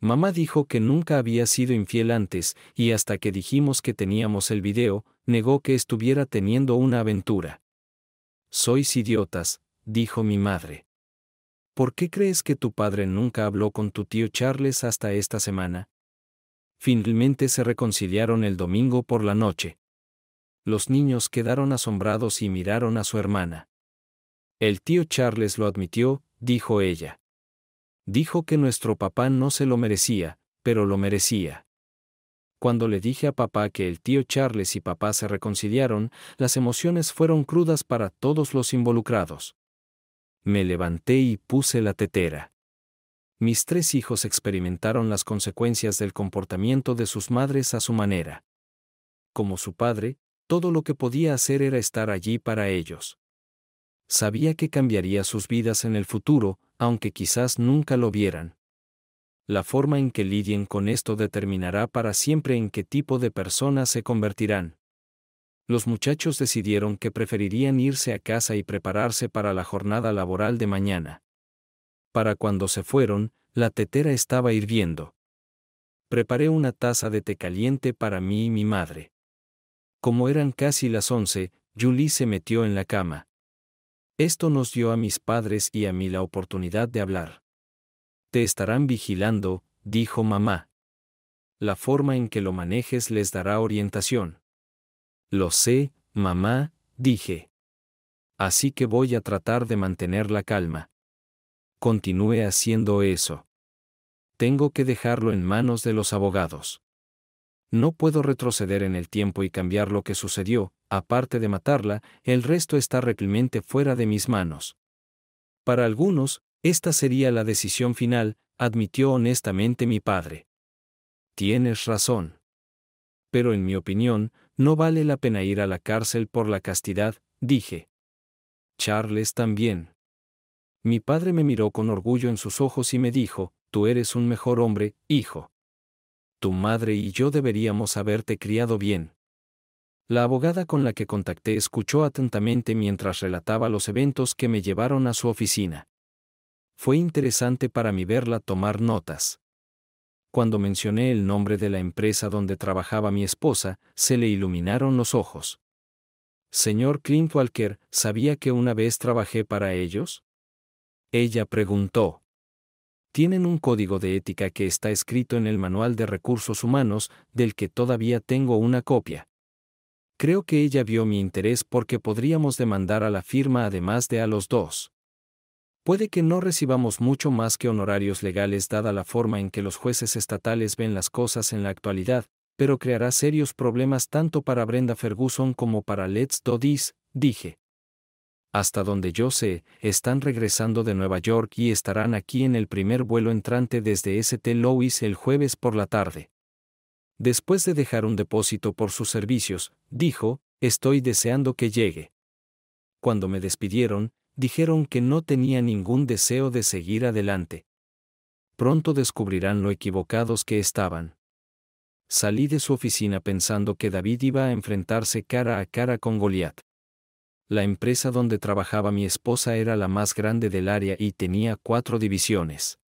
Mamá dijo que nunca había sido infiel antes, y hasta que dijimos que teníamos el video, negó que estuviera teniendo una aventura. Sois idiotas, dijo mi madre. ¿Por qué crees que tu padre nunca habló con tu tío Charles hasta esta semana? Finalmente se reconciliaron el domingo por la noche. Los niños quedaron asombrados y miraron a su hermana. El tío Charles lo admitió, dijo ella. Dijo que nuestro papá no se lo merecía, pero lo merecía. Cuando le dije a papá que el tío Charles y papá se reconciliaron, las emociones fueron crudas para todos los involucrados. Me levanté y puse la tetera. Mis tres hijos experimentaron las consecuencias del comportamiento de sus madres a su manera. Como su padre, todo lo que podía hacer era estar allí para ellos sabía que cambiaría sus vidas en el futuro, aunque quizás nunca lo vieran. La forma en que lidien con esto determinará para siempre en qué tipo de personas se convertirán. Los muchachos decidieron que preferirían irse a casa y prepararse para la jornada laboral de mañana. Para cuando se fueron, la tetera estaba hirviendo. Preparé una taza de té caliente para mí y mi madre. Como eran casi las once, Julie se metió en la cama. Esto nos dio a mis padres y a mí la oportunidad de hablar. Te estarán vigilando, dijo mamá. La forma en que lo manejes les dará orientación. Lo sé, mamá, dije. Así que voy a tratar de mantener la calma. Continúe haciendo eso. Tengo que dejarlo en manos de los abogados no puedo retroceder en el tiempo y cambiar lo que sucedió, aparte de matarla, el resto está replemente fuera de mis manos. Para algunos, esta sería la decisión final, admitió honestamente mi padre. Tienes razón. Pero en mi opinión, no vale la pena ir a la cárcel por la castidad, dije. Charles también. Mi padre me miró con orgullo en sus ojos y me dijo, Tú eres un mejor hombre, hijo tu madre y yo deberíamos haberte criado bien. La abogada con la que contacté escuchó atentamente mientras relataba los eventos que me llevaron a su oficina. Fue interesante para mí verla tomar notas. Cuando mencioné el nombre de la empresa donde trabajaba mi esposa, se le iluminaron los ojos. Señor Clint Walker, ¿sabía que una vez trabajé para ellos? Ella preguntó tienen un código de ética que está escrito en el Manual de Recursos Humanos, del que todavía tengo una copia. Creo que ella vio mi interés porque podríamos demandar a la firma además de a los dos. Puede que no recibamos mucho más que honorarios legales dada la forma en que los jueces estatales ven las cosas en la actualidad, pero creará serios problemas tanto para Brenda Ferguson como para Let's Do dije hasta donde yo sé, están regresando de Nueva York y estarán aquí en el primer vuelo entrante desde St. Louis el jueves por la tarde. Después de dejar un depósito por sus servicios, dijo, estoy deseando que llegue. Cuando me despidieron, dijeron que no tenía ningún deseo de seguir adelante. Pronto descubrirán lo equivocados que estaban. Salí de su oficina pensando que David iba a enfrentarse cara a cara con Goliath. La empresa donde trabajaba mi esposa era la más grande del área y tenía cuatro divisiones.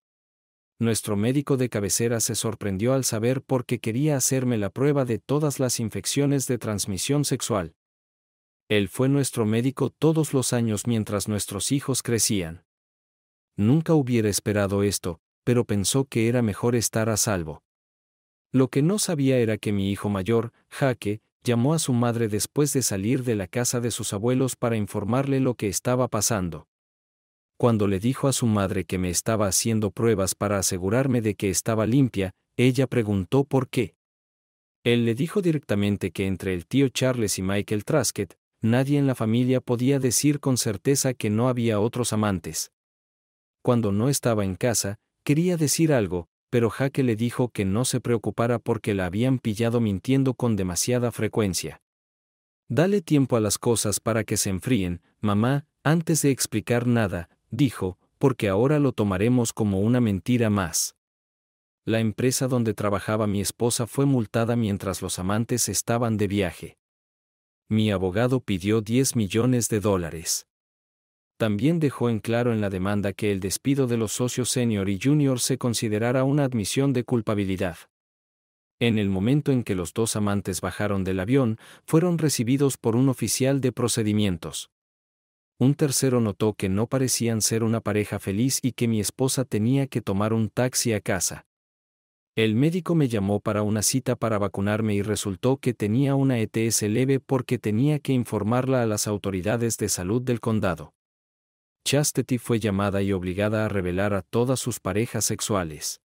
Nuestro médico de cabecera se sorprendió al saber por qué quería hacerme la prueba de todas las infecciones de transmisión sexual. Él fue nuestro médico todos los años mientras nuestros hijos crecían. Nunca hubiera esperado esto, pero pensó que era mejor estar a salvo. Lo que no sabía era que mi hijo mayor, Jaque, llamó a su madre después de salir de la casa de sus abuelos para informarle lo que estaba pasando. Cuando le dijo a su madre que me estaba haciendo pruebas para asegurarme de que estaba limpia, ella preguntó por qué. Él le dijo directamente que entre el tío Charles y Michael Traskett, nadie en la familia podía decir con certeza que no había otros amantes. Cuando no estaba en casa, quería decir algo, pero Jaque le dijo que no se preocupara porque la habían pillado mintiendo con demasiada frecuencia. Dale tiempo a las cosas para que se enfríen, mamá, antes de explicar nada, dijo, porque ahora lo tomaremos como una mentira más. La empresa donde trabajaba mi esposa fue multada mientras los amantes estaban de viaje. Mi abogado pidió 10 millones de dólares también dejó en claro en la demanda que el despido de los socios senior y junior se considerara una admisión de culpabilidad. En el momento en que los dos amantes bajaron del avión, fueron recibidos por un oficial de procedimientos. Un tercero notó que no parecían ser una pareja feliz y que mi esposa tenía que tomar un taxi a casa. El médico me llamó para una cita para vacunarme y resultó que tenía una ETS leve porque tenía que informarla a las autoridades de salud del condado. Chastity fue llamada y obligada a revelar a todas sus parejas sexuales.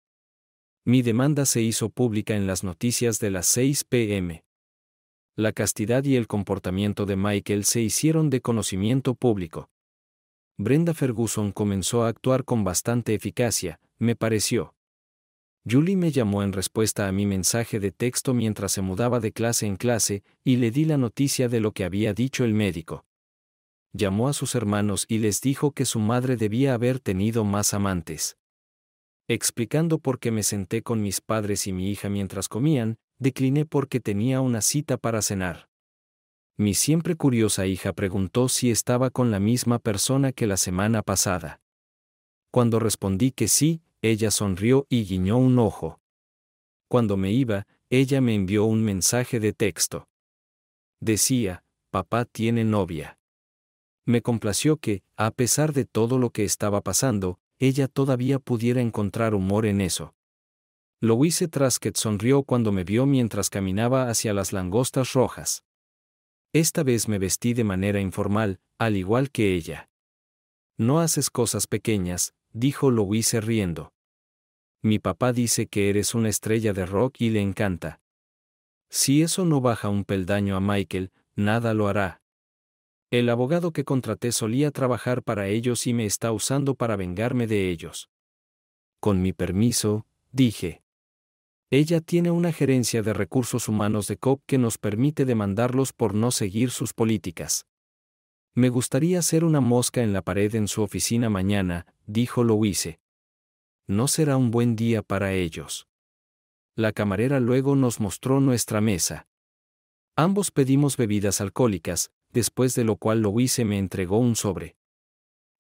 Mi demanda se hizo pública en las noticias de las 6 pm. La castidad y el comportamiento de Michael se hicieron de conocimiento público. Brenda Ferguson comenzó a actuar con bastante eficacia, me pareció. Julie me llamó en respuesta a mi mensaje de texto mientras se mudaba de clase en clase y le di la noticia de lo que había dicho el médico llamó a sus hermanos y les dijo que su madre debía haber tenido más amantes. Explicando por qué me senté con mis padres y mi hija mientras comían, decliné porque tenía una cita para cenar. Mi siempre curiosa hija preguntó si estaba con la misma persona que la semana pasada. Cuando respondí que sí, ella sonrió y guiñó un ojo. Cuando me iba, ella me envió un mensaje de texto. Decía, papá tiene novia me complació que, a pesar de todo lo que estaba pasando, ella todavía pudiera encontrar humor en eso. Louise Trasket sonrió cuando me vio mientras caminaba hacia las langostas rojas. Esta vez me vestí de manera informal, al igual que ella. No haces cosas pequeñas, dijo Louise riendo. Mi papá dice que eres una estrella de rock y le encanta. Si eso no baja un peldaño a Michael, nada lo hará. El abogado que contraté solía trabajar para ellos y me está usando para vengarme de ellos. Con mi permiso, dije. Ella tiene una gerencia de recursos humanos de COP que nos permite demandarlos por no seguir sus políticas. Me gustaría hacer una mosca en la pared en su oficina mañana, dijo Louise. No será un buen día para ellos. La camarera luego nos mostró nuestra mesa. Ambos pedimos bebidas alcohólicas, después de lo cual Louise me entregó un sobre.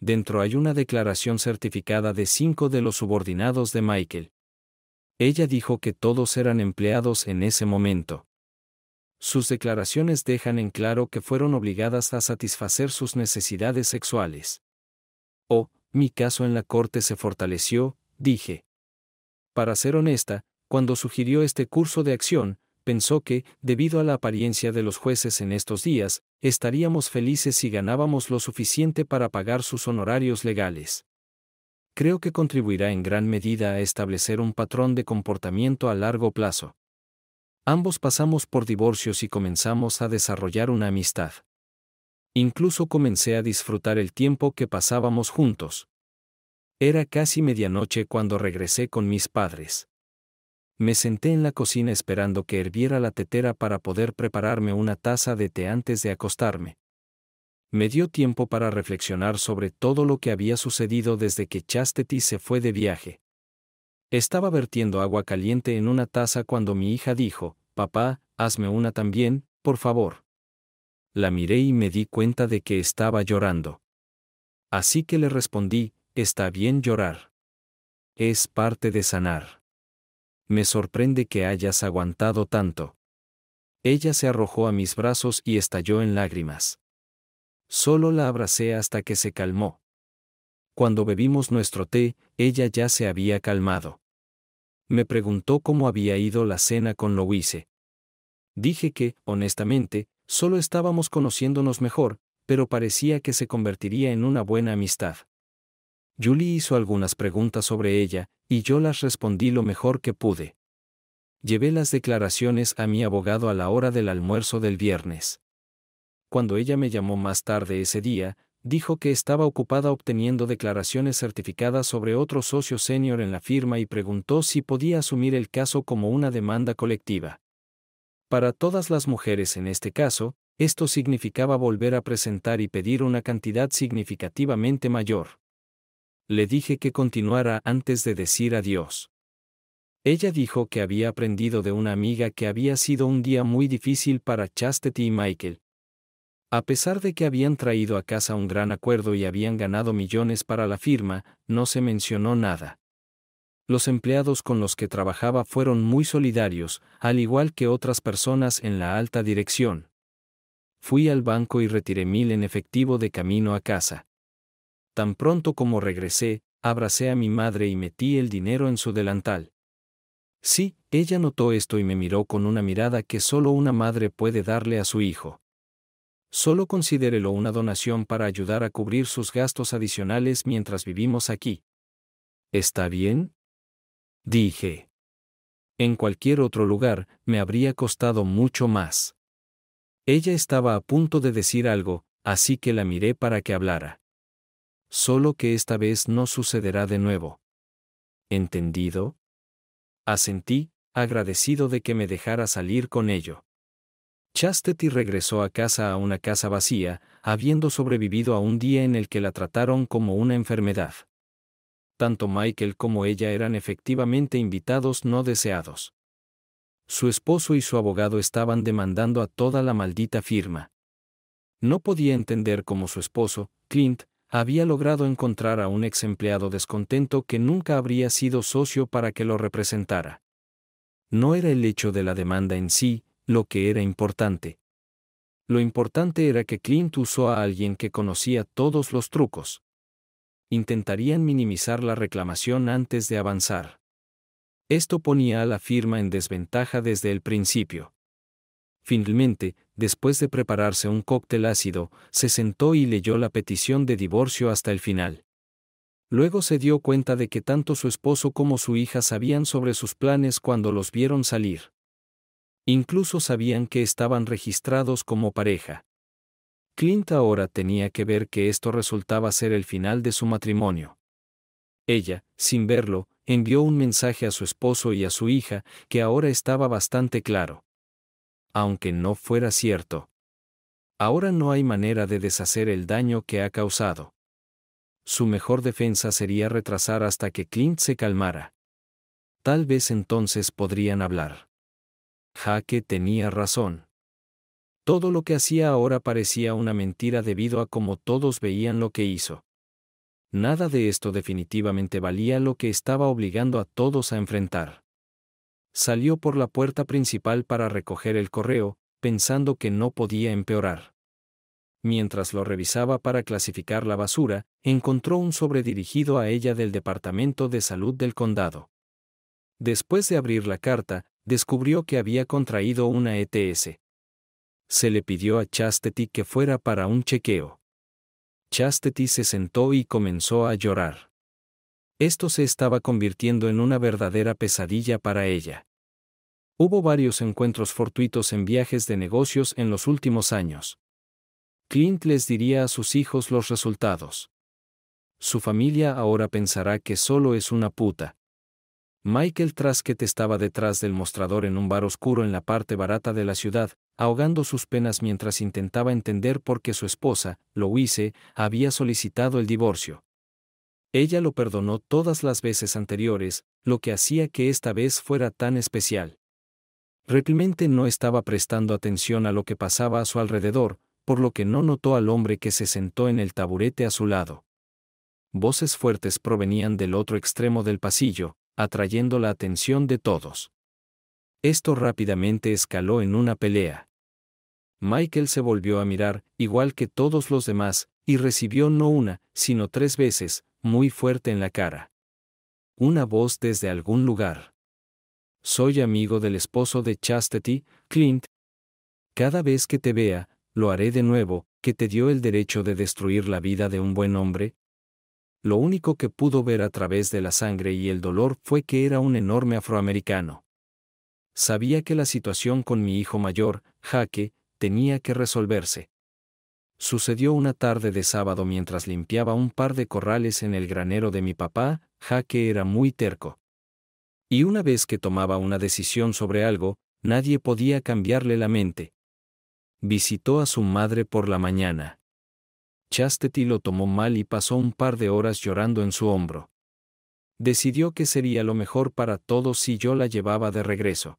Dentro hay una declaración certificada de cinco de los subordinados de Michael. Ella dijo que todos eran empleados en ese momento. Sus declaraciones dejan en claro que fueron obligadas a satisfacer sus necesidades sexuales. Oh, mi caso en la corte se fortaleció, dije. Para ser honesta, cuando sugirió este curso de acción, pensó que, debido a la apariencia de los jueces en estos días, estaríamos felices si ganábamos lo suficiente para pagar sus honorarios legales. Creo que contribuirá en gran medida a establecer un patrón de comportamiento a largo plazo. Ambos pasamos por divorcios y comenzamos a desarrollar una amistad. Incluso comencé a disfrutar el tiempo que pasábamos juntos. Era casi medianoche cuando regresé con mis padres. Me senté en la cocina esperando que herviera la tetera para poder prepararme una taza de té antes de acostarme. Me dio tiempo para reflexionar sobre todo lo que había sucedido desde que Chastity se fue de viaje. Estaba vertiendo agua caliente en una taza cuando mi hija dijo, Papá, hazme una también, por favor. La miré y me di cuenta de que estaba llorando. Así que le respondí, está bien llorar. Es parte de sanar me sorprende que hayas aguantado tanto. Ella se arrojó a mis brazos y estalló en lágrimas. Solo la abracé hasta que se calmó. Cuando bebimos nuestro té, ella ya se había calmado. Me preguntó cómo había ido la cena con Louise. Dije que, honestamente, solo estábamos conociéndonos mejor, pero parecía que se convertiría en una buena amistad. Julie hizo algunas preguntas sobre ella, y yo las respondí lo mejor que pude. Llevé las declaraciones a mi abogado a la hora del almuerzo del viernes. Cuando ella me llamó más tarde ese día, dijo que estaba ocupada obteniendo declaraciones certificadas sobre otro socio senior en la firma y preguntó si podía asumir el caso como una demanda colectiva. Para todas las mujeres en este caso, esto significaba volver a presentar y pedir una cantidad significativamente mayor. Le dije que continuara antes de decir adiós. Ella dijo que había aprendido de una amiga que había sido un día muy difícil para Chastity y Michael. A pesar de que habían traído a casa un gran acuerdo y habían ganado millones para la firma, no se mencionó nada. Los empleados con los que trabajaba fueron muy solidarios, al igual que otras personas en la alta dirección. Fui al banco y retiré mil en efectivo de camino a casa. Tan pronto como regresé, abracé a mi madre y metí el dinero en su delantal. Sí, ella notó esto y me miró con una mirada que solo una madre puede darle a su hijo. Solo considérelo una donación para ayudar a cubrir sus gastos adicionales mientras vivimos aquí. ¿Está bien? Dije. En cualquier otro lugar, me habría costado mucho más. Ella estaba a punto de decir algo, así que la miré para que hablara solo que esta vez no sucederá de nuevo. ¿Entendido? Asentí, agradecido de que me dejara salir con ello. Chastity regresó a casa a una casa vacía, habiendo sobrevivido a un día en el que la trataron como una enfermedad. Tanto Michael como ella eran efectivamente invitados no deseados. Su esposo y su abogado estaban demandando a toda la maldita firma. No podía entender cómo su esposo, Clint, había logrado encontrar a un ex empleado descontento que nunca habría sido socio para que lo representara. No era el hecho de la demanda en sí, lo que era importante. Lo importante era que Clint usó a alguien que conocía todos los trucos. Intentarían minimizar la reclamación antes de avanzar. Esto ponía a la firma en desventaja desde el principio. Finalmente, después de prepararse un cóctel ácido, se sentó y leyó la petición de divorcio hasta el final. Luego se dio cuenta de que tanto su esposo como su hija sabían sobre sus planes cuando los vieron salir. Incluso sabían que estaban registrados como pareja. Clint ahora tenía que ver que esto resultaba ser el final de su matrimonio. Ella, sin verlo, envió un mensaje a su esposo y a su hija, que ahora estaba bastante claro aunque no fuera cierto. Ahora no hay manera de deshacer el daño que ha causado. Su mejor defensa sería retrasar hasta que Clint se calmara. Tal vez entonces podrían hablar. Jaque tenía razón. Todo lo que hacía ahora parecía una mentira debido a cómo todos veían lo que hizo. Nada de esto definitivamente valía lo que estaba obligando a todos a enfrentar. Salió por la puerta principal para recoger el correo, pensando que no podía empeorar. Mientras lo revisaba para clasificar la basura, encontró un sobre dirigido a ella del Departamento de Salud del Condado. Después de abrir la carta, descubrió que había contraído una ETS. Se le pidió a Chastity que fuera para un chequeo. Chastity se sentó y comenzó a llorar. Esto se estaba convirtiendo en una verdadera pesadilla para ella. Hubo varios encuentros fortuitos en viajes de negocios en los últimos años. Clint les diría a sus hijos los resultados. Su familia ahora pensará que solo es una puta. Michael Trasket estaba detrás del mostrador en un bar oscuro en la parte barata de la ciudad, ahogando sus penas mientras intentaba entender por qué su esposa, Louise, había solicitado el divorcio. Ella lo perdonó todas las veces anteriores, lo que hacía que esta vez fuera tan especial. Realmente no estaba prestando atención a lo que pasaba a su alrededor, por lo que no notó al hombre que se sentó en el taburete a su lado. Voces fuertes provenían del otro extremo del pasillo, atrayendo la atención de todos. Esto rápidamente escaló en una pelea. Michael se volvió a mirar, igual que todos los demás, y recibió no una, sino tres veces, muy fuerte en la cara. Una voz desde algún lugar. Soy amigo del esposo de Chastity, Clint. Cada vez que te vea, lo haré de nuevo, que te dio el derecho de destruir la vida de un buen hombre. Lo único que pudo ver a través de la sangre y el dolor fue que era un enorme afroamericano. Sabía que la situación con mi hijo mayor, Jaque, tenía que resolverse. Sucedió una tarde de sábado mientras limpiaba un par de corrales en el granero de mi papá, Jaque era muy terco. Y una vez que tomaba una decisión sobre algo, nadie podía cambiarle la mente. Visitó a su madre por la mañana. Chastity lo tomó mal y pasó un par de horas llorando en su hombro. Decidió que sería lo mejor para todos si yo la llevaba de regreso.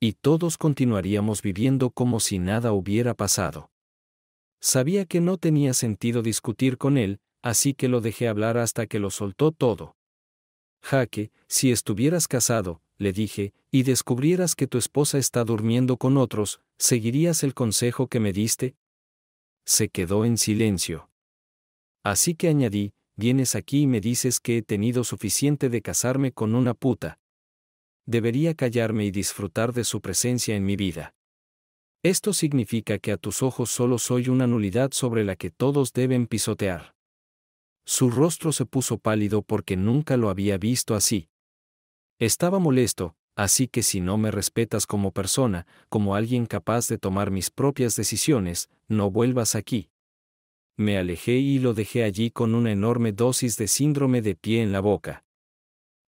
Y todos continuaríamos viviendo como si nada hubiera pasado. Sabía que no tenía sentido discutir con él, así que lo dejé hablar hasta que lo soltó todo. Jaque, si estuvieras casado, le dije, y descubrieras que tu esposa está durmiendo con otros, ¿seguirías el consejo que me diste? Se quedó en silencio. Así que añadí, vienes aquí y me dices que he tenido suficiente de casarme con una puta. Debería callarme y disfrutar de su presencia en mi vida. Esto significa que a tus ojos solo soy una nulidad sobre la que todos deben pisotear. Su rostro se puso pálido porque nunca lo había visto así. Estaba molesto, así que si no me respetas como persona, como alguien capaz de tomar mis propias decisiones, no vuelvas aquí. Me alejé y lo dejé allí con una enorme dosis de síndrome de pie en la boca.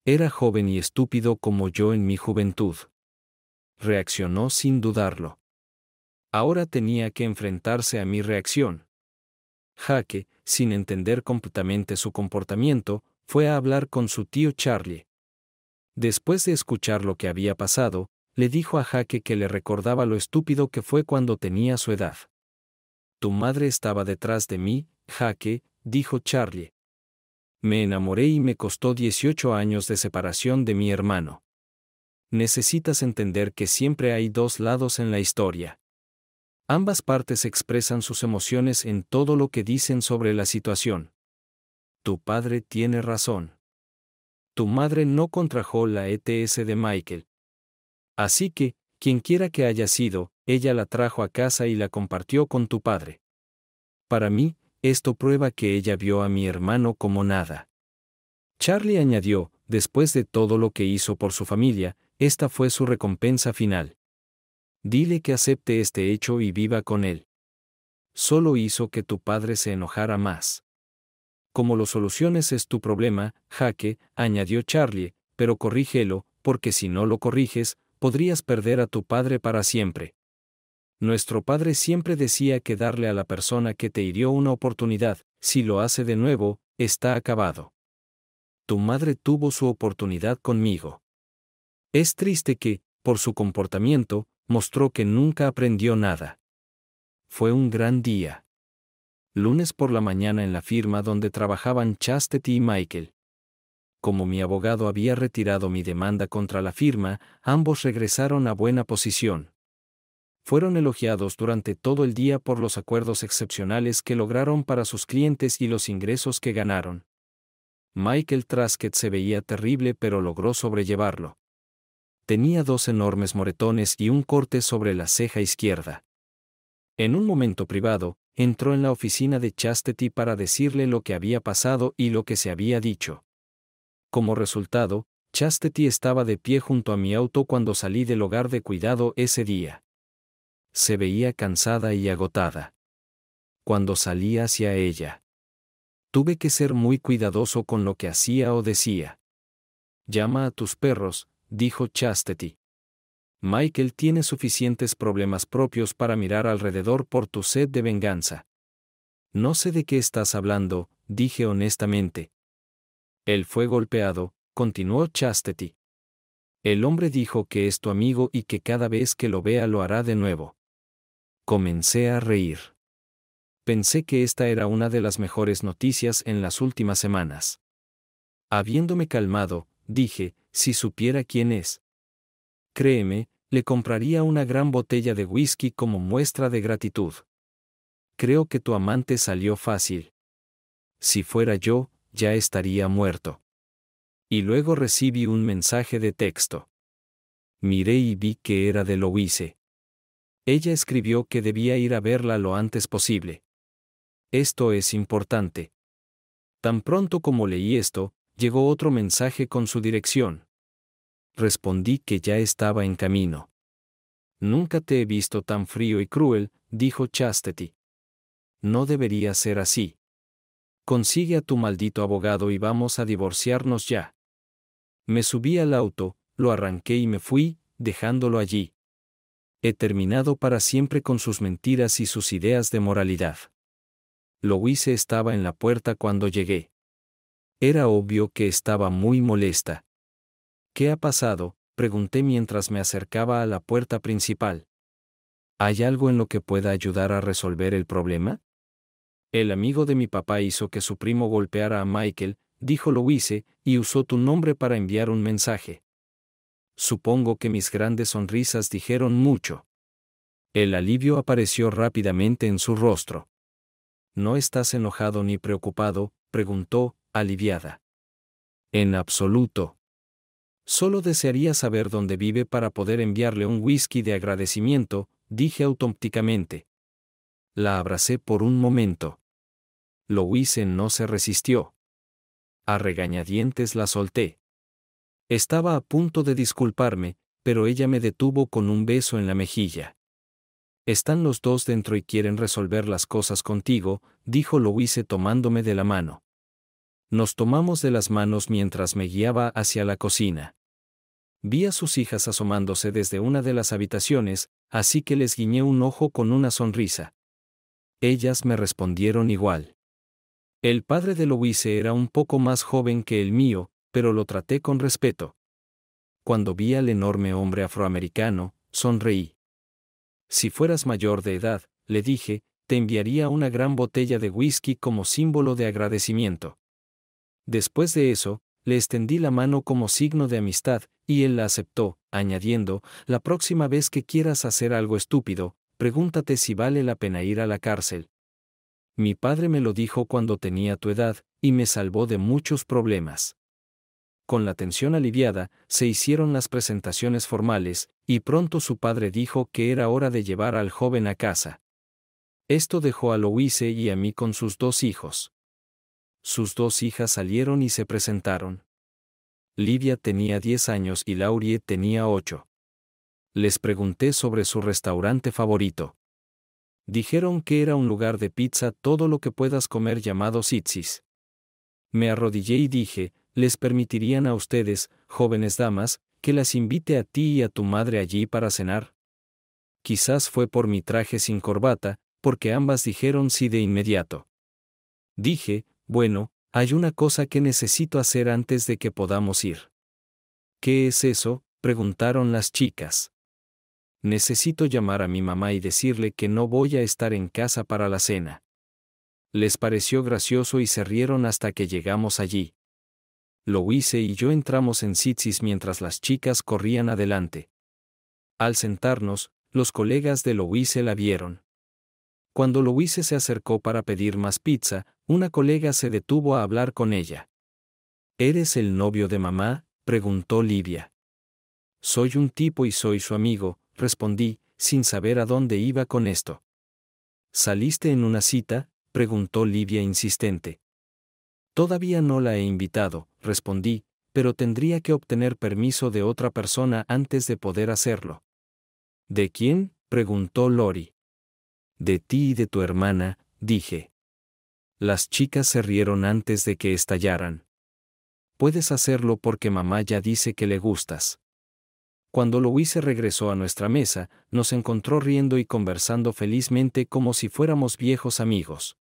Era joven y estúpido como yo en mi juventud. Reaccionó sin dudarlo. Ahora tenía que enfrentarse a mi reacción. Jaque, sin entender completamente su comportamiento, fue a hablar con su tío Charlie. Después de escuchar lo que había pasado, le dijo a Jaque que le recordaba lo estúpido que fue cuando tenía su edad. Tu madre estaba detrás de mí, Jaque, dijo Charlie. Me enamoré y me costó 18 años de separación de mi hermano. Necesitas entender que siempre hay dos lados en la historia. Ambas partes expresan sus emociones en todo lo que dicen sobre la situación. Tu padre tiene razón. Tu madre no contrajo la ETS de Michael. Así que, quien quiera que haya sido, ella la trajo a casa y la compartió con tu padre. Para mí, esto prueba que ella vio a mi hermano como nada. Charlie añadió, después de todo lo que hizo por su familia, esta fue su recompensa final. Dile que acepte este hecho y viva con él. Solo hizo que tu padre se enojara más. Como lo soluciones es tu problema, jaque, añadió Charlie, pero corrígelo, porque si no lo corriges, podrías perder a tu padre para siempre. Nuestro padre siempre decía que darle a la persona que te hirió una oportunidad, si lo hace de nuevo, está acabado. Tu madre tuvo su oportunidad conmigo. Es triste que, por su comportamiento, mostró que nunca aprendió nada. Fue un gran día. Lunes por la mañana en la firma donde trabajaban Chastity y Michael. Como mi abogado había retirado mi demanda contra la firma, ambos regresaron a buena posición. Fueron elogiados durante todo el día por los acuerdos excepcionales que lograron para sus clientes y los ingresos que ganaron. Michael Trasket se veía terrible pero logró sobrellevarlo tenía dos enormes moretones y un corte sobre la ceja izquierda. En un momento privado, entró en la oficina de Chastity para decirle lo que había pasado y lo que se había dicho. Como resultado, Chastity estaba de pie junto a mi auto cuando salí del hogar de cuidado ese día. Se veía cansada y agotada. Cuando salí hacia ella, tuve que ser muy cuidadoso con lo que hacía o decía. Llama a tus perros, dijo Chastity. Michael tiene suficientes problemas propios para mirar alrededor por tu sed de venganza. No sé de qué estás hablando, dije honestamente. Él fue golpeado, continuó Chastity. El hombre dijo que es tu amigo y que cada vez que lo vea lo hará de nuevo. Comencé a reír. Pensé que esta era una de las mejores noticias en las últimas semanas. Habiéndome calmado, dije, si supiera quién es. Créeme, le compraría una gran botella de whisky como muestra de gratitud. Creo que tu amante salió fácil. Si fuera yo, ya estaría muerto. Y luego recibí un mensaje de texto. Miré y vi que era de Louise. Ella escribió que debía ir a verla lo antes posible. Esto es importante. Tan pronto como leí esto, llegó otro mensaje con su dirección. Respondí que ya estaba en camino. Nunca te he visto tan frío y cruel, dijo Chastity. No debería ser así. Consigue a tu maldito abogado y vamos a divorciarnos ya. Me subí al auto, lo arranqué y me fui, dejándolo allí. He terminado para siempre con sus mentiras y sus ideas de moralidad. Lo hice estaba en la puerta cuando llegué. Era obvio que estaba muy molesta. ¿Qué ha pasado? pregunté mientras me acercaba a la puerta principal. ¿Hay algo en lo que pueda ayudar a resolver el problema? El amigo de mi papá hizo que su primo golpeara a Michael, dijo Louise, y usó tu nombre para enviar un mensaje. Supongo que mis grandes sonrisas dijeron mucho. El alivio apareció rápidamente en su rostro. ¿No estás enojado ni preocupado? preguntó, aliviada. En absoluto. Solo desearía saber dónde vive para poder enviarle un whisky de agradecimiento, dije autópticamente. La abracé por un momento. Louise no se resistió. A regañadientes la solté. Estaba a punto de disculparme, pero ella me detuvo con un beso en la mejilla. Están los dos dentro y quieren resolver las cosas contigo, dijo Louise tomándome de la mano. Nos tomamos de las manos mientras me guiaba hacia la cocina. Vi a sus hijas asomándose desde una de las habitaciones, así que les guiñé un ojo con una sonrisa. Ellas me respondieron igual. El padre de Louise era un poco más joven que el mío, pero lo traté con respeto. Cuando vi al enorme hombre afroamericano, sonreí. Si fueras mayor de edad, le dije, te enviaría una gran botella de whisky como símbolo de agradecimiento. Después de eso, le extendí la mano como signo de amistad, y él la aceptó, añadiendo, la próxima vez que quieras hacer algo estúpido, pregúntate si vale la pena ir a la cárcel. Mi padre me lo dijo cuando tenía tu edad, y me salvó de muchos problemas. Con la tensión aliviada, se hicieron las presentaciones formales, y pronto su padre dijo que era hora de llevar al joven a casa. Esto dejó a Louise y a mí con sus dos hijos. Sus dos hijas salieron y se presentaron. Livia tenía diez años y Laurie tenía ocho. Les pregunté sobre su restaurante favorito. Dijeron que era un lugar de pizza todo lo que puedas comer llamado Sitsis. Me arrodillé y dije, les permitirían a ustedes, jóvenes damas, que las invite a ti y a tu madre allí para cenar. Quizás fue por mi traje sin corbata, porque ambas dijeron sí de inmediato. Dije, bueno, hay una cosa que necesito hacer antes de que podamos ir. ¿Qué es eso? preguntaron las chicas. Necesito llamar a mi mamá y decirle que no voy a estar en casa para la cena. Les pareció gracioso y se rieron hasta que llegamos allí. Louise y yo entramos en Sitsis mientras las chicas corrían adelante. Al sentarnos, los colegas de Louise la vieron. Cuando Louise se acercó para pedir más pizza, una colega se detuvo a hablar con ella. ¿Eres el novio de mamá? preguntó Lidia. Soy un tipo y soy su amigo, respondí, sin saber a dónde iba con esto. ¿Saliste en una cita? preguntó Livia insistente. Todavía no la he invitado, respondí, pero tendría que obtener permiso de otra persona antes de poder hacerlo. ¿De quién? preguntó Lori. De ti y de tu hermana, dije. Las chicas se rieron antes de que estallaran. Puedes hacerlo porque mamá ya dice que le gustas. Cuando Louise regresó a nuestra mesa, nos encontró riendo y conversando felizmente como si fuéramos viejos amigos.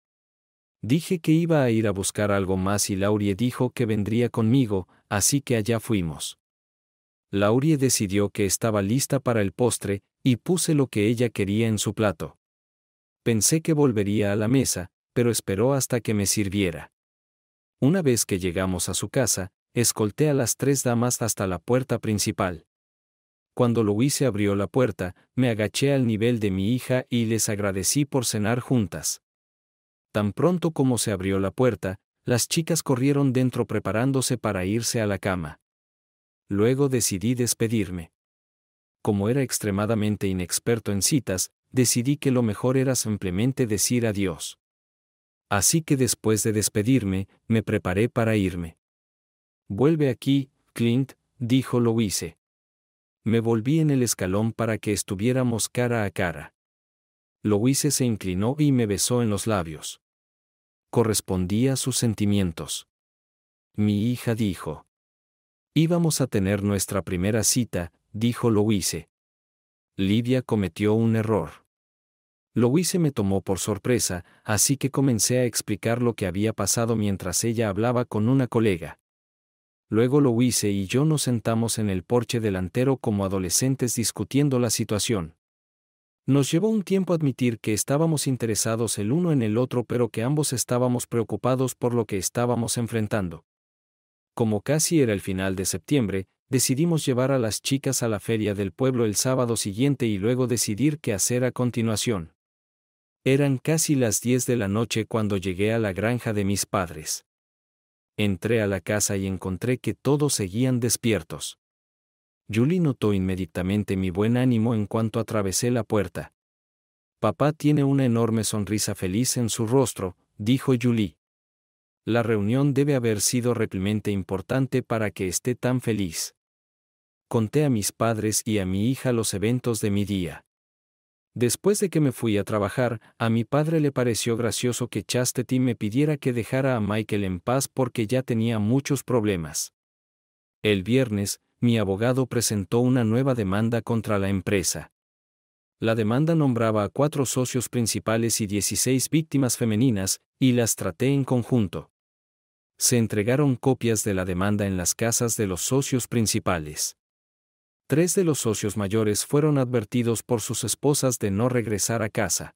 Dije que iba a ir a buscar algo más y Laurie dijo que vendría conmigo, así que allá fuimos. Laurie decidió que estaba lista para el postre, y puse lo que ella quería en su plato. Pensé que volvería a la mesa, pero esperó hasta que me sirviera. Una vez que llegamos a su casa, escolté a las tres damas hasta la puerta principal. Cuando se abrió la puerta, me agaché al nivel de mi hija y les agradecí por cenar juntas. Tan pronto como se abrió la puerta, las chicas corrieron dentro preparándose para irse a la cama. Luego decidí despedirme. Como era extremadamente inexperto en citas, decidí que lo mejor era simplemente decir adiós. Así que después de despedirme, me preparé para irme. Vuelve aquí, Clint, dijo Louise. Me volví en el escalón para que estuviéramos cara a cara. Louise se inclinó y me besó en los labios. Correspondía a sus sentimientos. Mi hija dijo. Íbamos a tener nuestra primera cita, dijo Louise. Lidia cometió un error. Louise me tomó por sorpresa, así que comencé a explicar lo que había pasado mientras ella hablaba con una colega. Luego lo hice y yo nos sentamos en el porche delantero como adolescentes discutiendo la situación. Nos llevó un tiempo admitir que estábamos interesados el uno en el otro pero que ambos estábamos preocupados por lo que estábamos enfrentando. Como casi era el final de septiembre, decidimos llevar a las chicas a la feria del pueblo el sábado siguiente y luego decidir qué hacer a continuación. Eran casi las diez de la noche cuando llegué a la granja de mis padres. Entré a la casa y encontré que todos seguían despiertos. Julie notó inmediatamente mi buen ánimo en cuanto atravesé la puerta. Papá tiene una enorme sonrisa feliz en su rostro, dijo Julie. La reunión debe haber sido realmente importante para que esté tan feliz. Conté a mis padres y a mi hija los eventos de mi día. Después de que me fui a trabajar, a mi padre le pareció gracioso que Chastity me pidiera que dejara a Michael en paz porque ya tenía muchos problemas. El viernes, mi abogado presentó una nueva demanda contra la empresa. La demanda nombraba a cuatro socios principales y 16 víctimas femeninas, y las traté en conjunto. Se entregaron copias de la demanda en las casas de los socios principales tres de los socios mayores fueron advertidos por sus esposas de no regresar a casa.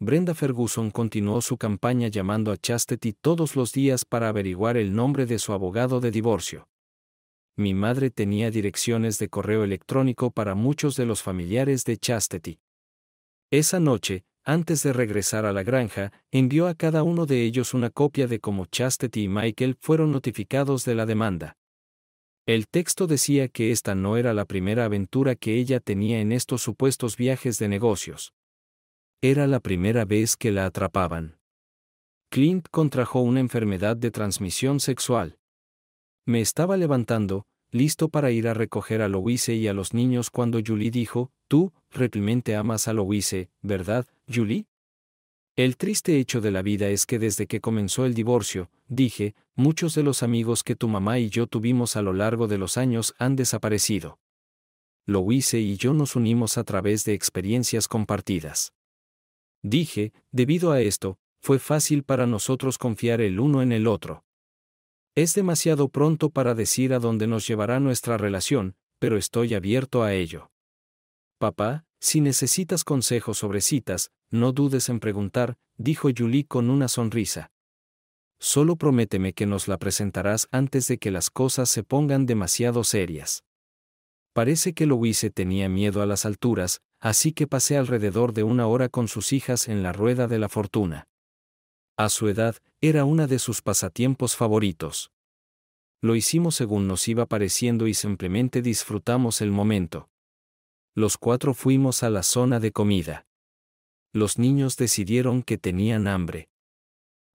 Brenda Ferguson continuó su campaña llamando a Chastity todos los días para averiguar el nombre de su abogado de divorcio. Mi madre tenía direcciones de correo electrónico para muchos de los familiares de Chastity. Esa noche, antes de regresar a la granja, envió a cada uno de ellos una copia de cómo Chastity y Michael fueron notificados de la demanda. El texto decía que esta no era la primera aventura que ella tenía en estos supuestos viajes de negocios. Era la primera vez que la atrapaban. Clint contrajo una enfermedad de transmisión sexual. Me estaba levantando, listo para ir a recoger a Louise y a los niños cuando Julie dijo, Tú, realmente amas a Louise, ¿verdad, Julie? El triste hecho de la vida es que desde que comenzó el divorcio, dije, muchos de los amigos que tu mamá y yo tuvimos a lo largo de los años han desaparecido. Lo hice y yo nos unimos a través de experiencias compartidas. Dije, debido a esto, fue fácil para nosotros confiar el uno en el otro. Es demasiado pronto para decir a dónde nos llevará nuestra relación, pero estoy abierto a ello. Papá, si necesitas consejos sobre citas, no dudes en preguntar, dijo Julie con una sonrisa. Solo prométeme que nos la presentarás antes de que las cosas se pongan demasiado serias. Parece que Louise tenía miedo a las alturas, así que pasé alrededor de una hora con sus hijas en la rueda de la fortuna. A su edad, era una de sus pasatiempos favoritos. Lo hicimos según nos iba pareciendo y simplemente disfrutamos el momento. Los cuatro fuimos a la zona de comida. Los niños decidieron que tenían hambre.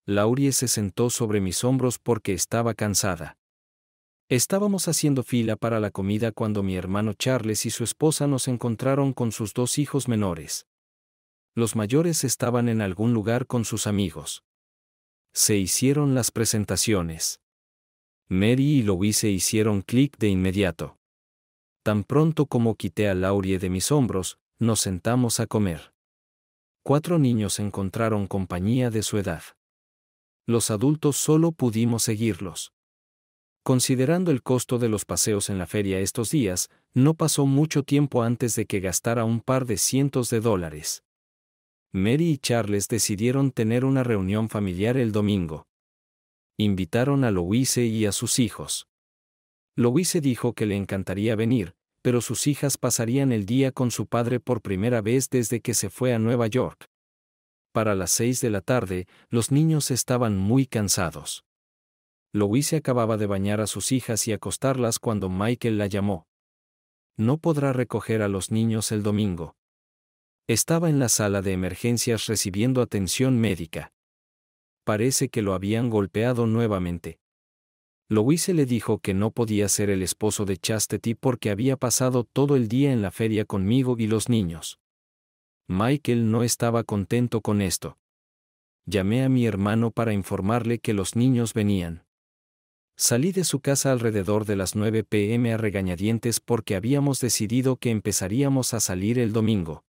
Laurie se sentó sobre mis hombros porque estaba cansada. Estábamos haciendo fila para la comida cuando mi hermano Charles y su esposa nos encontraron con sus dos hijos menores. Los mayores estaban en algún lugar con sus amigos. Se hicieron las presentaciones. Mary y Louise hicieron clic de inmediato. Tan pronto como quité a Laurie de mis hombros, nos sentamos a comer cuatro niños encontraron compañía de su edad. Los adultos solo pudimos seguirlos. Considerando el costo de los paseos en la feria estos días, no pasó mucho tiempo antes de que gastara un par de cientos de dólares. Mary y Charles decidieron tener una reunión familiar el domingo. Invitaron a Louise y a sus hijos. Louise dijo que le encantaría venir, pero sus hijas pasarían el día con su padre por primera vez desde que se fue a Nueva York. Para las seis de la tarde, los niños estaban muy cansados. Louise acababa de bañar a sus hijas y acostarlas cuando Michael la llamó. No podrá recoger a los niños el domingo. Estaba en la sala de emergencias recibiendo atención médica. Parece que lo habían golpeado nuevamente. Louise le dijo que no podía ser el esposo de Chastity porque había pasado todo el día en la feria conmigo y los niños. Michael no estaba contento con esto. Llamé a mi hermano para informarle que los niños venían. Salí de su casa alrededor de las 9 pm a regañadientes porque habíamos decidido que empezaríamos a salir el domingo.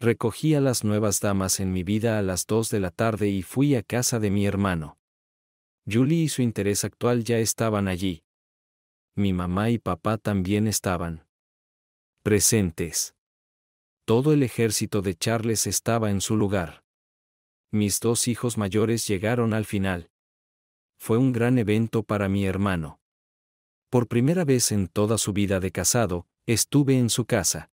Recogí a las nuevas damas en mi vida a las 2 de la tarde y fui a casa de mi hermano. Julie y su interés actual ya estaban allí. Mi mamá y papá también estaban presentes. Todo el ejército de Charles estaba en su lugar. Mis dos hijos mayores llegaron al final. Fue un gran evento para mi hermano. Por primera vez en toda su vida de casado, estuve en su casa.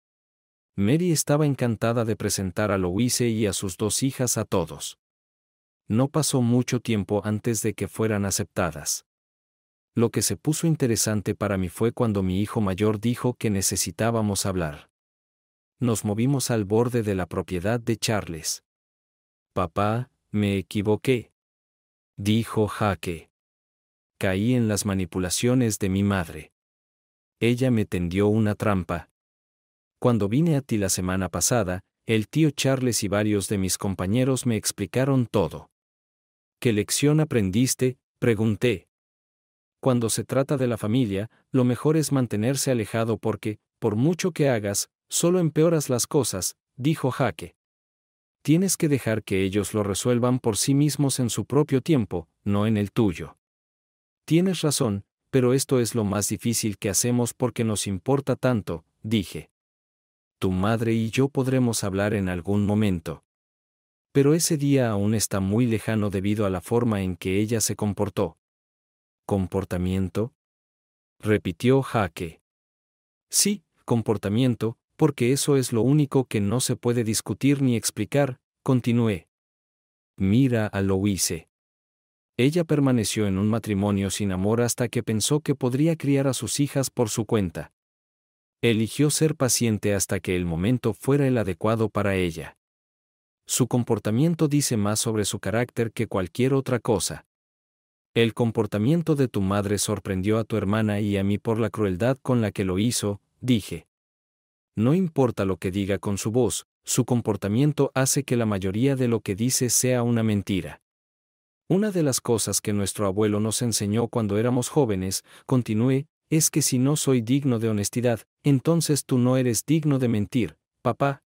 Mary estaba encantada de presentar a Louise y a sus dos hijas a todos no pasó mucho tiempo antes de que fueran aceptadas. Lo que se puso interesante para mí fue cuando mi hijo mayor dijo que necesitábamos hablar. Nos movimos al borde de la propiedad de Charles. Papá, me equivoqué. Dijo Jaque. Caí en las manipulaciones de mi madre. Ella me tendió una trampa. Cuando vine a ti la semana pasada, el tío Charles y varios de mis compañeros me explicaron todo. ¿Qué lección aprendiste? pregunté. Cuando se trata de la familia, lo mejor es mantenerse alejado porque, por mucho que hagas, solo empeoras las cosas, dijo Jaque. Tienes que dejar que ellos lo resuelvan por sí mismos en su propio tiempo, no en el tuyo. Tienes razón, pero esto es lo más difícil que hacemos porque nos importa tanto, dije. Tu madre y yo podremos hablar en algún momento pero ese día aún está muy lejano debido a la forma en que ella se comportó. ¿Comportamiento? repitió Jaque. Sí, comportamiento, porque eso es lo único que no se puede discutir ni explicar, continué. Mira a Louise. Ella permaneció en un matrimonio sin amor hasta que pensó que podría criar a sus hijas por su cuenta. Eligió ser paciente hasta que el momento fuera el adecuado para ella. Su comportamiento dice más sobre su carácter que cualquier otra cosa. El comportamiento de tu madre sorprendió a tu hermana y a mí por la crueldad con la que lo hizo, dije. No importa lo que diga con su voz, su comportamiento hace que la mayoría de lo que dice sea una mentira. Una de las cosas que nuestro abuelo nos enseñó cuando éramos jóvenes, continué, es que si no soy digno de honestidad, entonces tú no eres digno de mentir, papá,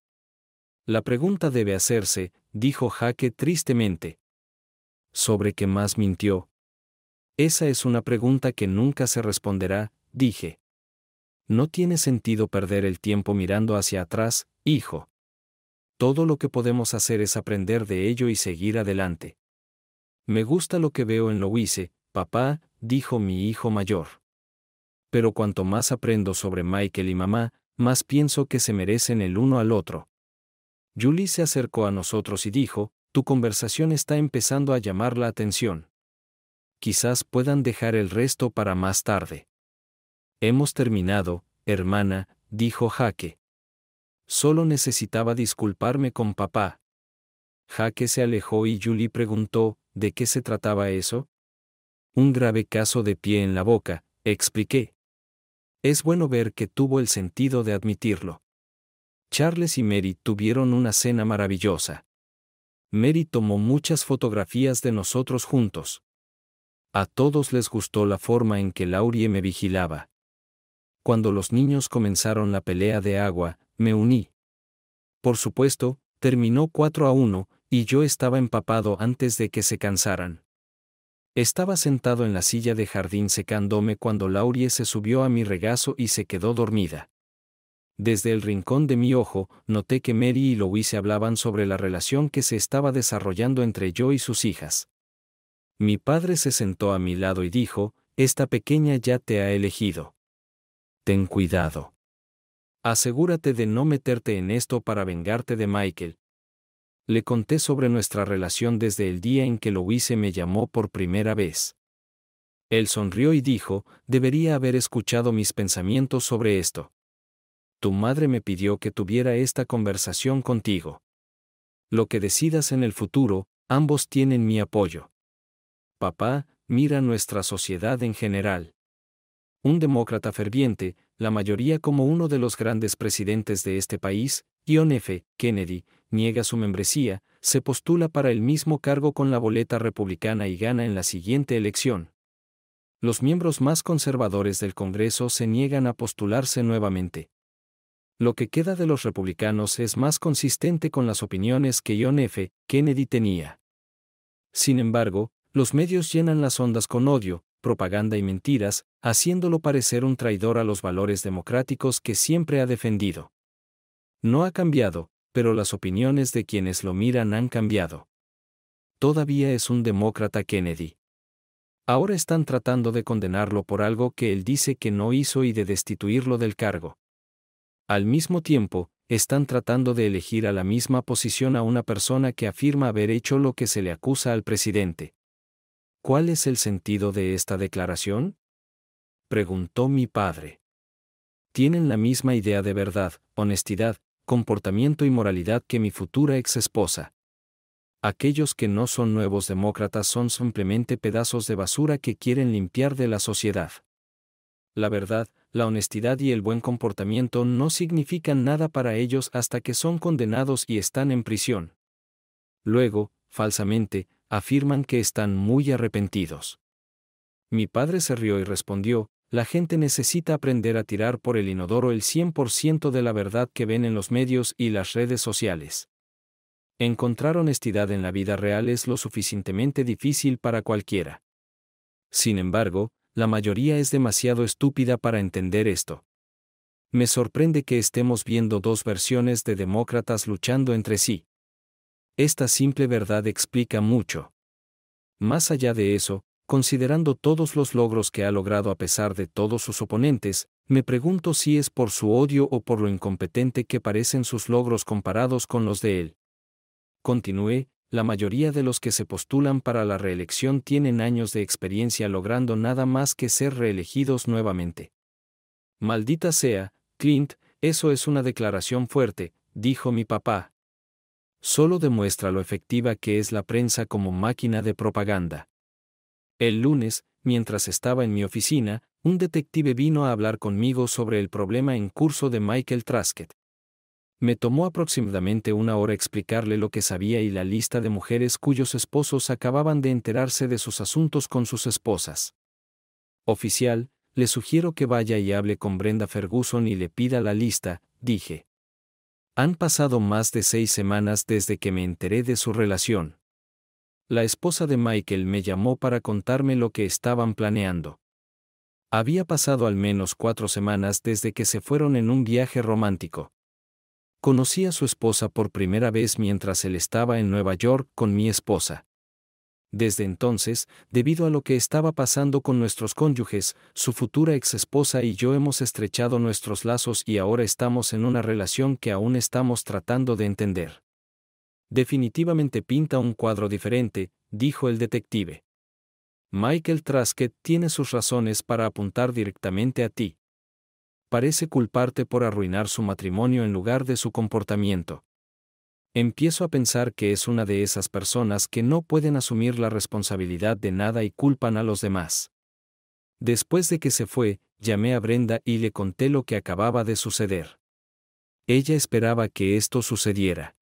la pregunta debe hacerse, dijo Jaque tristemente. ¿Sobre qué más mintió? Esa es una pregunta que nunca se responderá, dije. No tiene sentido perder el tiempo mirando hacia atrás, hijo. Todo lo que podemos hacer es aprender de ello y seguir adelante. Me gusta lo que veo en Louise, papá, dijo mi hijo mayor. Pero cuanto más aprendo sobre Michael y mamá, más pienso que se merecen el uno al otro. Julie se acercó a nosotros y dijo, tu conversación está empezando a llamar la atención. Quizás puedan dejar el resto para más tarde. Hemos terminado, hermana, dijo Jaque. Solo necesitaba disculparme con papá. Jaque se alejó y Julie preguntó, ¿de qué se trataba eso? Un grave caso de pie en la boca, expliqué. Es bueno ver que tuvo el sentido de admitirlo. Charles y Mary tuvieron una cena maravillosa. Mary tomó muchas fotografías de nosotros juntos. A todos les gustó la forma en que Laurie me vigilaba. Cuando los niños comenzaron la pelea de agua, me uní. Por supuesto, terminó 4 a 1, y yo estaba empapado antes de que se cansaran. Estaba sentado en la silla de jardín secándome cuando Laurie se subió a mi regazo y se quedó dormida. Desde el rincón de mi ojo, noté que Mary y Louise hablaban sobre la relación que se estaba desarrollando entre yo y sus hijas. Mi padre se sentó a mi lado y dijo, Esta pequeña ya te ha elegido. Ten cuidado. Asegúrate de no meterte en esto para vengarte de Michael. Le conté sobre nuestra relación desde el día en que Louise me llamó por primera vez. Él sonrió y dijo, debería haber escuchado mis pensamientos sobre esto tu madre me pidió que tuviera esta conversación contigo. Lo que decidas en el futuro, ambos tienen mi apoyo. Papá, mira nuestra sociedad en general. Un demócrata ferviente, la mayoría como uno de los grandes presidentes de este país, John F. Kennedy, niega su membresía, se postula para el mismo cargo con la boleta republicana y gana en la siguiente elección. Los miembros más conservadores del Congreso se niegan a postularse nuevamente. Lo que queda de los republicanos es más consistente con las opiniones que John F. Kennedy tenía. Sin embargo, los medios llenan las ondas con odio, propaganda y mentiras, haciéndolo parecer un traidor a los valores democráticos que siempre ha defendido. No ha cambiado, pero las opiniones de quienes lo miran han cambiado. Todavía es un demócrata Kennedy. Ahora están tratando de condenarlo por algo que él dice que no hizo y de destituirlo del cargo. Al mismo tiempo, están tratando de elegir a la misma posición a una persona que afirma haber hecho lo que se le acusa al presidente. ¿Cuál es el sentido de esta declaración? preguntó mi padre. Tienen la misma idea de verdad, honestidad, comportamiento y moralidad que mi futura ex esposa. Aquellos que no son nuevos demócratas son simplemente pedazos de basura que quieren limpiar de la sociedad. La verdad, la honestidad y el buen comportamiento no significan nada para ellos hasta que son condenados y están en prisión. Luego, falsamente, afirman que están muy arrepentidos. Mi padre se rió y respondió, la gente necesita aprender a tirar por el inodoro el 100% de la verdad que ven en los medios y las redes sociales. Encontrar honestidad en la vida real es lo suficientemente difícil para cualquiera. Sin embargo, la mayoría es demasiado estúpida para entender esto. Me sorprende que estemos viendo dos versiones de demócratas luchando entre sí. Esta simple verdad explica mucho. Más allá de eso, considerando todos los logros que ha logrado a pesar de todos sus oponentes, me pregunto si es por su odio o por lo incompetente que parecen sus logros comparados con los de él. Continué, la mayoría de los que se postulan para la reelección tienen años de experiencia logrando nada más que ser reelegidos nuevamente. Maldita sea, Clint, eso es una declaración fuerte, dijo mi papá. Solo demuestra lo efectiva que es la prensa como máquina de propaganda. El lunes, mientras estaba en mi oficina, un detective vino a hablar conmigo sobre el problema en curso de Michael Traskett. Me tomó aproximadamente una hora explicarle lo que sabía y la lista de mujeres cuyos esposos acababan de enterarse de sus asuntos con sus esposas. Oficial, le sugiero que vaya y hable con Brenda Ferguson y le pida la lista, dije. Han pasado más de seis semanas desde que me enteré de su relación. La esposa de Michael me llamó para contarme lo que estaban planeando. Había pasado al menos cuatro semanas desde que se fueron en un viaje romántico. Conocí a su esposa por primera vez mientras él estaba en Nueva York con mi esposa. Desde entonces, debido a lo que estaba pasando con nuestros cónyuges, su futura exesposa y yo hemos estrechado nuestros lazos y ahora estamos en una relación que aún estamos tratando de entender. Definitivamente pinta un cuadro diferente, dijo el detective. Michael Trasket tiene sus razones para apuntar directamente a ti parece culparte por arruinar su matrimonio en lugar de su comportamiento. Empiezo a pensar que es una de esas personas que no pueden asumir la responsabilidad de nada y culpan a los demás. Después de que se fue, llamé a Brenda y le conté lo que acababa de suceder. Ella esperaba que esto sucediera.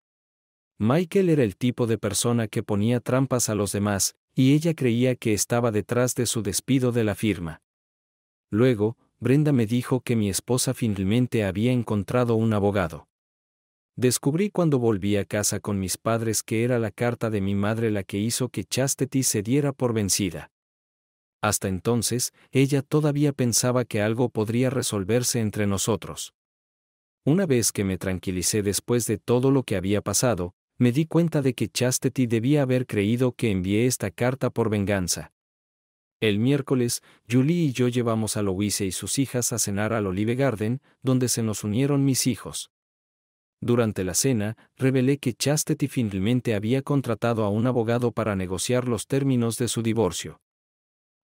Michael era el tipo de persona que ponía trampas a los demás, y ella creía que estaba detrás de su despido de la firma. Luego, Brenda me dijo que mi esposa finalmente había encontrado un abogado. Descubrí cuando volví a casa con mis padres que era la carta de mi madre la que hizo que Chastity se diera por vencida. Hasta entonces, ella todavía pensaba que algo podría resolverse entre nosotros. Una vez que me tranquilicé después de todo lo que había pasado, me di cuenta de que Chastity debía haber creído que envié esta carta por venganza. El miércoles, Julie y yo llevamos a Louise y sus hijas a cenar al Olive Garden, donde se nos unieron mis hijos. Durante la cena, revelé que Chastity finalmente había contratado a un abogado para negociar los términos de su divorcio.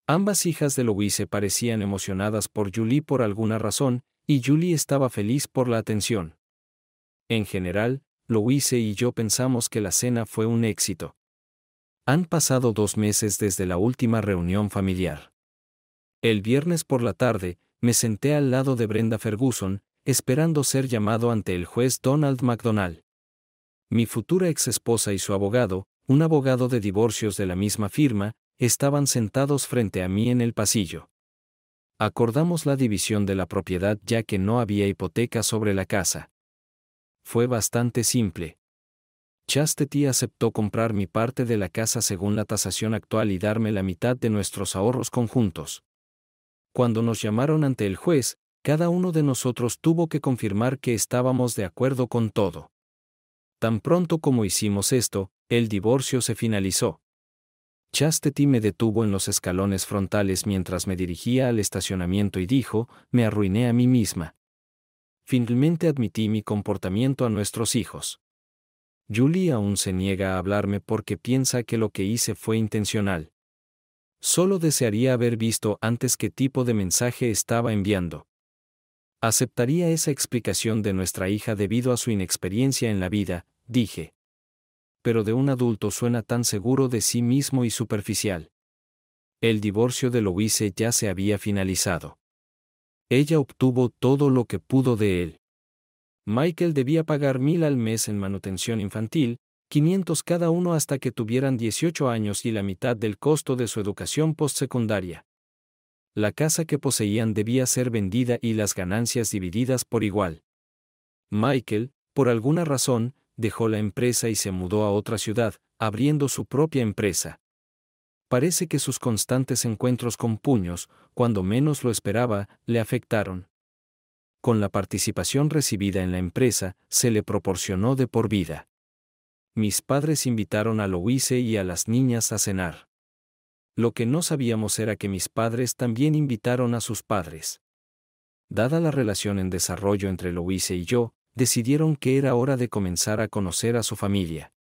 Ambas hijas de Louise parecían emocionadas por Julie por alguna razón, y Julie estaba feliz por la atención. En general, Louise y yo pensamos que la cena fue un éxito. Han pasado dos meses desde la última reunión familiar. El viernes por la tarde, me senté al lado de Brenda Ferguson, esperando ser llamado ante el juez Donald Macdonald. Mi futura ex esposa y su abogado, un abogado de divorcios de la misma firma, estaban sentados frente a mí en el pasillo. Acordamos la división de la propiedad ya que no había hipoteca sobre la casa. Fue bastante simple. Chastity aceptó comprar mi parte de la casa según la tasación actual y darme la mitad de nuestros ahorros conjuntos. Cuando nos llamaron ante el juez, cada uno de nosotros tuvo que confirmar que estábamos de acuerdo con todo. Tan pronto como hicimos esto, el divorcio se finalizó. Chastity me detuvo en los escalones frontales mientras me dirigía al estacionamiento y dijo, me arruiné a mí misma. Finalmente admití mi comportamiento a nuestros hijos. Julie aún se niega a hablarme porque piensa que lo que hice fue intencional. Solo desearía haber visto antes qué tipo de mensaje estaba enviando. Aceptaría esa explicación de nuestra hija debido a su inexperiencia en la vida, dije. Pero de un adulto suena tan seguro de sí mismo y superficial. El divorcio de Louise ya se había finalizado. Ella obtuvo todo lo que pudo de él. Michael debía pagar mil al mes en manutención infantil, 500 cada uno hasta que tuvieran 18 años y la mitad del costo de su educación postsecundaria. La casa que poseían debía ser vendida y las ganancias divididas por igual. Michael, por alguna razón, dejó la empresa y se mudó a otra ciudad, abriendo su propia empresa. Parece que sus constantes encuentros con puños, cuando menos lo esperaba, le afectaron con la participación recibida en la empresa, se le proporcionó de por vida. Mis padres invitaron a Louise y a las niñas a cenar. Lo que no sabíamos era que mis padres también invitaron a sus padres. Dada la relación en desarrollo entre Louise y yo, decidieron que era hora de comenzar a conocer a su familia.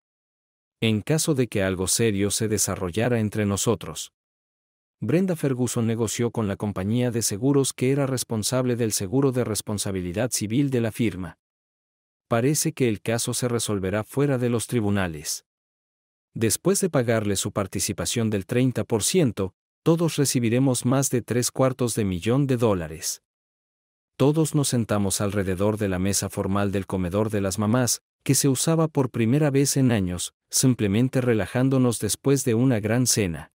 En caso de que algo serio se desarrollara entre nosotros, Brenda Ferguson negoció con la compañía de seguros que era responsable del seguro de responsabilidad civil de la firma. Parece que el caso se resolverá fuera de los tribunales. Después de pagarle su participación del 30%, todos recibiremos más de tres cuartos de millón de dólares. Todos nos sentamos alrededor de la mesa formal del comedor de las mamás, que se usaba por primera vez en años, simplemente relajándonos después de una gran cena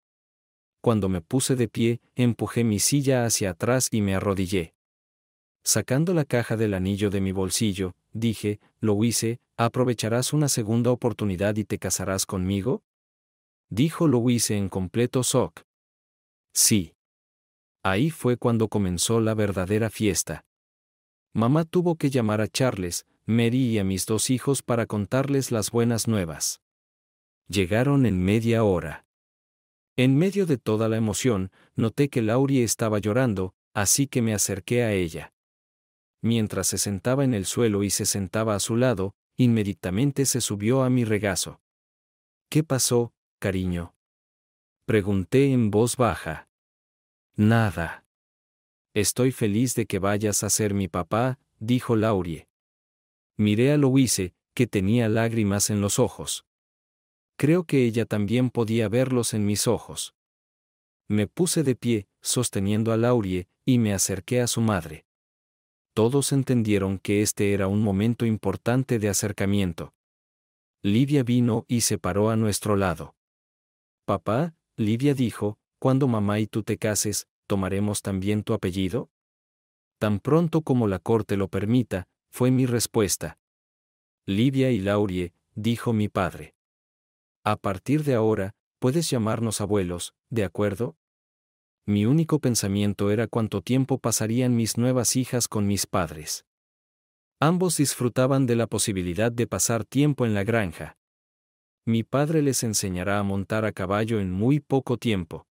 cuando me puse de pie, empujé mi silla hacia atrás y me arrodillé. Sacando la caja del anillo de mi bolsillo, dije, lo hice, ¿aprovecharás una segunda oportunidad y te casarás conmigo? Dijo Louise en completo shock. Sí. Ahí fue cuando comenzó la verdadera fiesta. Mamá tuvo que llamar a Charles, Mary y a mis dos hijos para contarles las buenas nuevas. Llegaron en media hora. En medio de toda la emoción, noté que Laurie estaba llorando, así que me acerqué a ella. Mientras se sentaba en el suelo y se sentaba a su lado, inmediatamente se subió a mi regazo. ¿Qué pasó, cariño? Pregunté en voz baja. Nada. Estoy feliz de que vayas a ser mi papá, dijo Laurie. Miré a Louise, que tenía lágrimas en los ojos creo que ella también podía verlos en mis ojos. Me puse de pie, sosteniendo a Laurie, y me acerqué a su madre. Todos entendieron que este era un momento importante de acercamiento. Livia vino y se paró a nuestro lado. Papá, Livia dijo, cuando mamá y tú te cases, ¿tomaremos también tu apellido? Tan pronto como la corte lo permita, fue mi respuesta. Livia y Laurie, dijo mi padre. A partir de ahora, puedes llamarnos abuelos, ¿de acuerdo? Mi único pensamiento era cuánto tiempo pasarían mis nuevas hijas con mis padres. Ambos disfrutaban de la posibilidad de pasar tiempo en la granja. Mi padre les enseñará a montar a caballo en muy poco tiempo.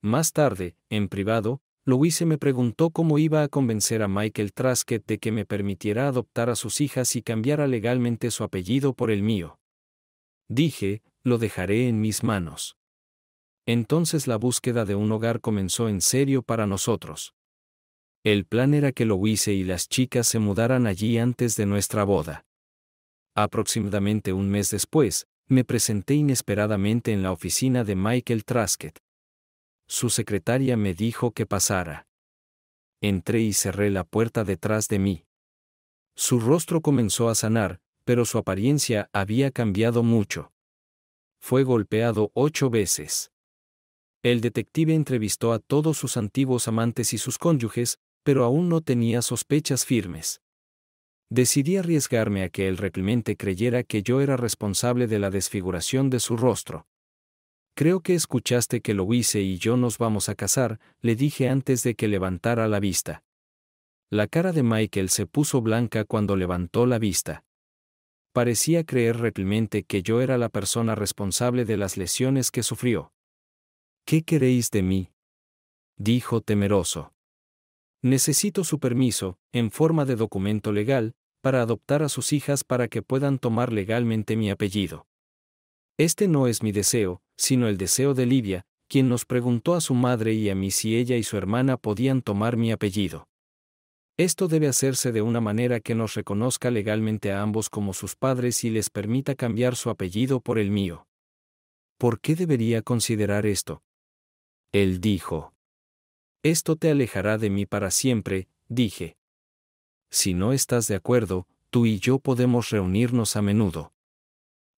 Más tarde, en privado, Louise me preguntó cómo iba a convencer a Michael Trasket de que me permitiera adoptar a sus hijas y cambiara legalmente su apellido por el mío. Dije, lo dejaré en mis manos. Entonces la búsqueda de un hogar comenzó en serio para nosotros. El plan era que Louise y las chicas se mudaran allí antes de nuestra boda. Aproximadamente un mes después, me presenté inesperadamente en la oficina de Michael Traskett. Su secretaria me dijo que pasara. Entré y cerré la puerta detrás de mí. Su rostro comenzó a sanar, pero su apariencia había cambiado mucho. Fue golpeado ocho veces. El detective entrevistó a todos sus antiguos amantes y sus cónyuges, pero aún no tenía sospechas firmes. Decidí arriesgarme a que el reprimente creyera que yo era responsable de la desfiguración de su rostro. Creo que escuchaste que lo hice y yo nos vamos a casar, le dije antes de que levantara la vista. La cara de Michael se puso blanca cuando levantó la vista parecía creer realmente que yo era la persona responsable de las lesiones que sufrió. ¿Qué queréis de mí? dijo temeroso. Necesito su permiso, en forma de documento legal, para adoptar a sus hijas para que puedan tomar legalmente mi apellido. Este no es mi deseo, sino el deseo de Lidia, quien nos preguntó a su madre y a mí si ella y su hermana podían tomar mi apellido. Esto debe hacerse de una manera que nos reconozca legalmente a ambos como sus padres y les permita cambiar su apellido por el mío. ¿Por qué debería considerar esto? Él dijo. Esto te alejará de mí para siempre, dije. Si no estás de acuerdo, tú y yo podemos reunirnos a menudo.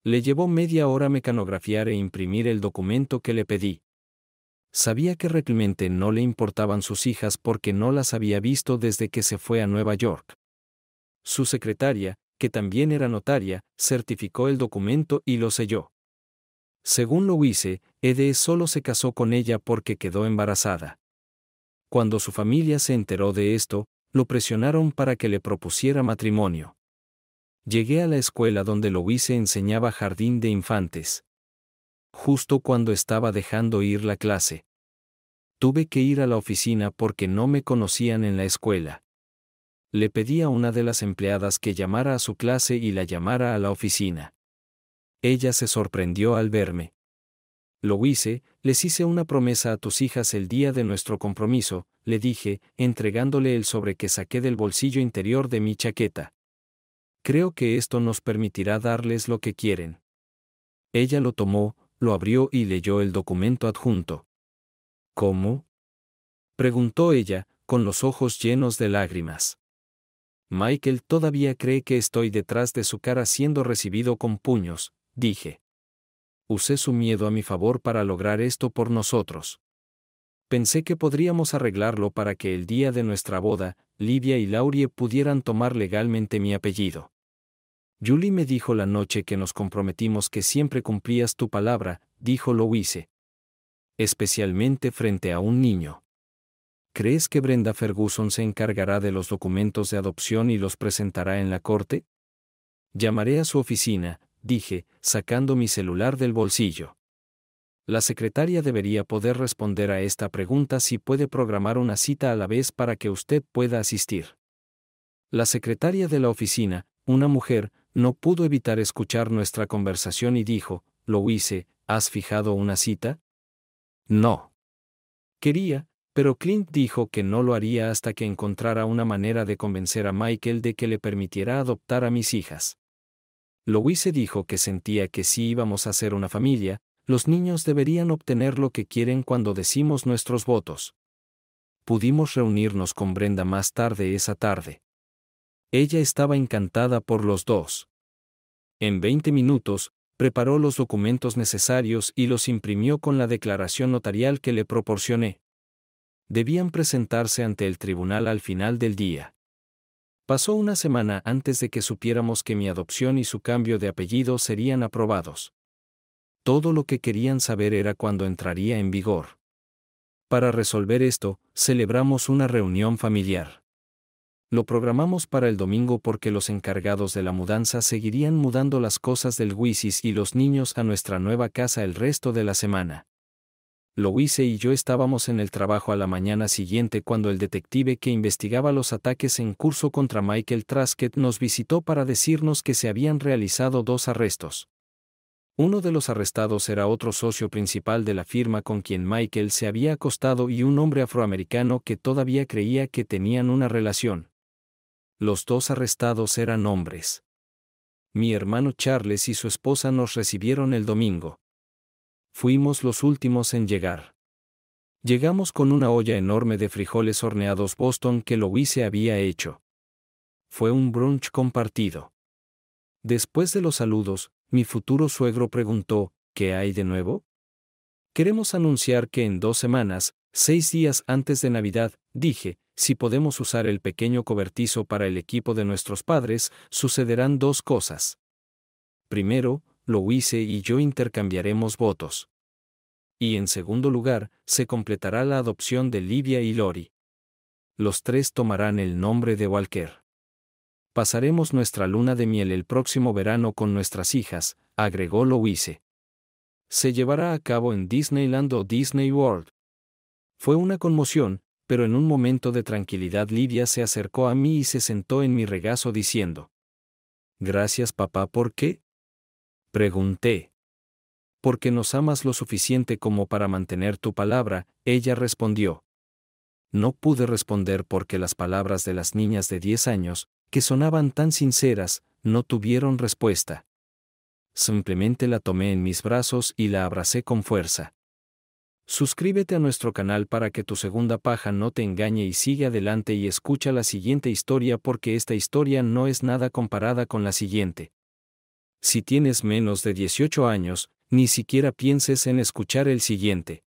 Le llevó media hora mecanografiar e imprimir el documento que le pedí. Sabía que realmente no le importaban sus hijas porque no las había visto desde que se fue a Nueva York. Su secretaria, que también era notaria, certificó el documento y lo selló. Según Louise, Ede solo se casó con ella porque quedó embarazada. Cuando su familia se enteró de esto, lo presionaron para que le propusiera matrimonio. Llegué a la escuela donde Louise enseñaba jardín de infantes justo cuando estaba dejando ir la clase. Tuve que ir a la oficina porque no me conocían en la escuela. Le pedí a una de las empleadas que llamara a su clase y la llamara a la oficina. Ella se sorprendió al verme. Lo hice, les hice una promesa a tus hijas el día de nuestro compromiso, le dije, entregándole el sobre que saqué del bolsillo interior de mi chaqueta. Creo que esto nos permitirá darles lo que quieren. Ella lo tomó, lo abrió y leyó el documento adjunto. ¿Cómo? preguntó ella, con los ojos llenos de lágrimas. Michael todavía cree que estoy detrás de su cara siendo recibido con puños, dije. Usé su miedo a mi favor para lograr esto por nosotros. Pensé que podríamos arreglarlo para que el día de nuestra boda, Livia y Laurie pudieran tomar legalmente mi apellido. Julie me dijo la noche que nos comprometimos que siempre cumplías tu palabra, dijo Louise. Especialmente frente a un niño. ¿Crees que Brenda Ferguson se encargará de los documentos de adopción y los presentará en la corte? Llamaré a su oficina, dije, sacando mi celular del bolsillo. La secretaria debería poder responder a esta pregunta si puede programar una cita a la vez para que usted pueda asistir. La secretaria de la oficina, una mujer, no pudo evitar escuchar nuestra conversación y dijo, lo ¿has fijado una cita? No. Quería, pero Clint dijo que no lo haría hasta que encontrara una manera de convencer a Michael de que le permitiera adoptar a mis hijas. Louise dijo que sentía que si íbamos a ser una familia, los niños deberían obtener lo que quieren cuando decimos nuestros votos. Pudimos reunirnos con Brenda más tarde esa tarde. Ella estaba encantada por los dos. En 20 minutos, preparó los documentos necesarios y los imprimió con la declaración notarial que le proporcioné. Debían presentarse ante el tribunal al final del día. Pasó una semana antes de que supiéramos que mi adopción y su cambio de apellido serían aprobados. Todo lo que querían saber era cuándo entraría en vigor. Para resolver esto, celebramos una reunión familiar. Lo programamos para el domingo porque los encargados de la mudanza seguirían mudando las cosas del Wisis y los niños a nuestra nueva casa el resto de la semana. Lo hice y yo estábamos en el trabajo a la mañana siguiente cuando el detective que investigaba los ataques en curso contra Michael Trasket nos visitó para decirnos que se habían realizado dos arrestos. Uno de los arrestados era otro socio principal de la firma con quien Michael se había acostado y un hombre afroamericano que todavía creía que tenían una relación. Los dos arrestados eran hombres. Mi hermano Charles y su esposa nos recibieron el domingo. Fuimos los últimos en llegar. Llegamos con una olla enorme de frijoles horneados Boston que Louise había hecho. Fue un brunch compartido. Después de los saludos, mi futuro suegro preguntó, ¿qué hay de nuevo? Queremos anunciar que en dos semanas, seis días antes de Navidad, dije, si podemos usar el pequeño cobertizo para el equipo de nuestros padres, sucederán dos cosas. Primero, Louise y yo intercambiaremos votos. Y en segundo lugar, se completará la adopción de Livia y Lori. Los tres tomarán el nombre de Walker. Pasaremos nuestra luna de miel el próximo verano con nuestras hijas, agregó Louise. Se llevará a cabo en Disneyland o Disney World. Fue una conmoción, pero en un momento de tranquilidad Lidia se acercó a mí y se sentó en mi regazo diciendo, Gracias papá, ¿por qué? Pregunté. Porque nos amas lo suficiente como para mantener tu palabra, ella respondió. No pude responder porque las palabras de las niñas de 10 años, que sonaban tan sinceras, no tuvieron respuesta. Simplemente la tomé en mis brazos y la abracé con fuerza. Suscríbete a nuestro canal para que tu segunda paja no te engañe y sigue adelante y escucha la siguiente historia porque esta historia no es nada comparada con la siguiente. Si tienes menos de 18 años, ni siquiera pienses en escuchar el siguiente.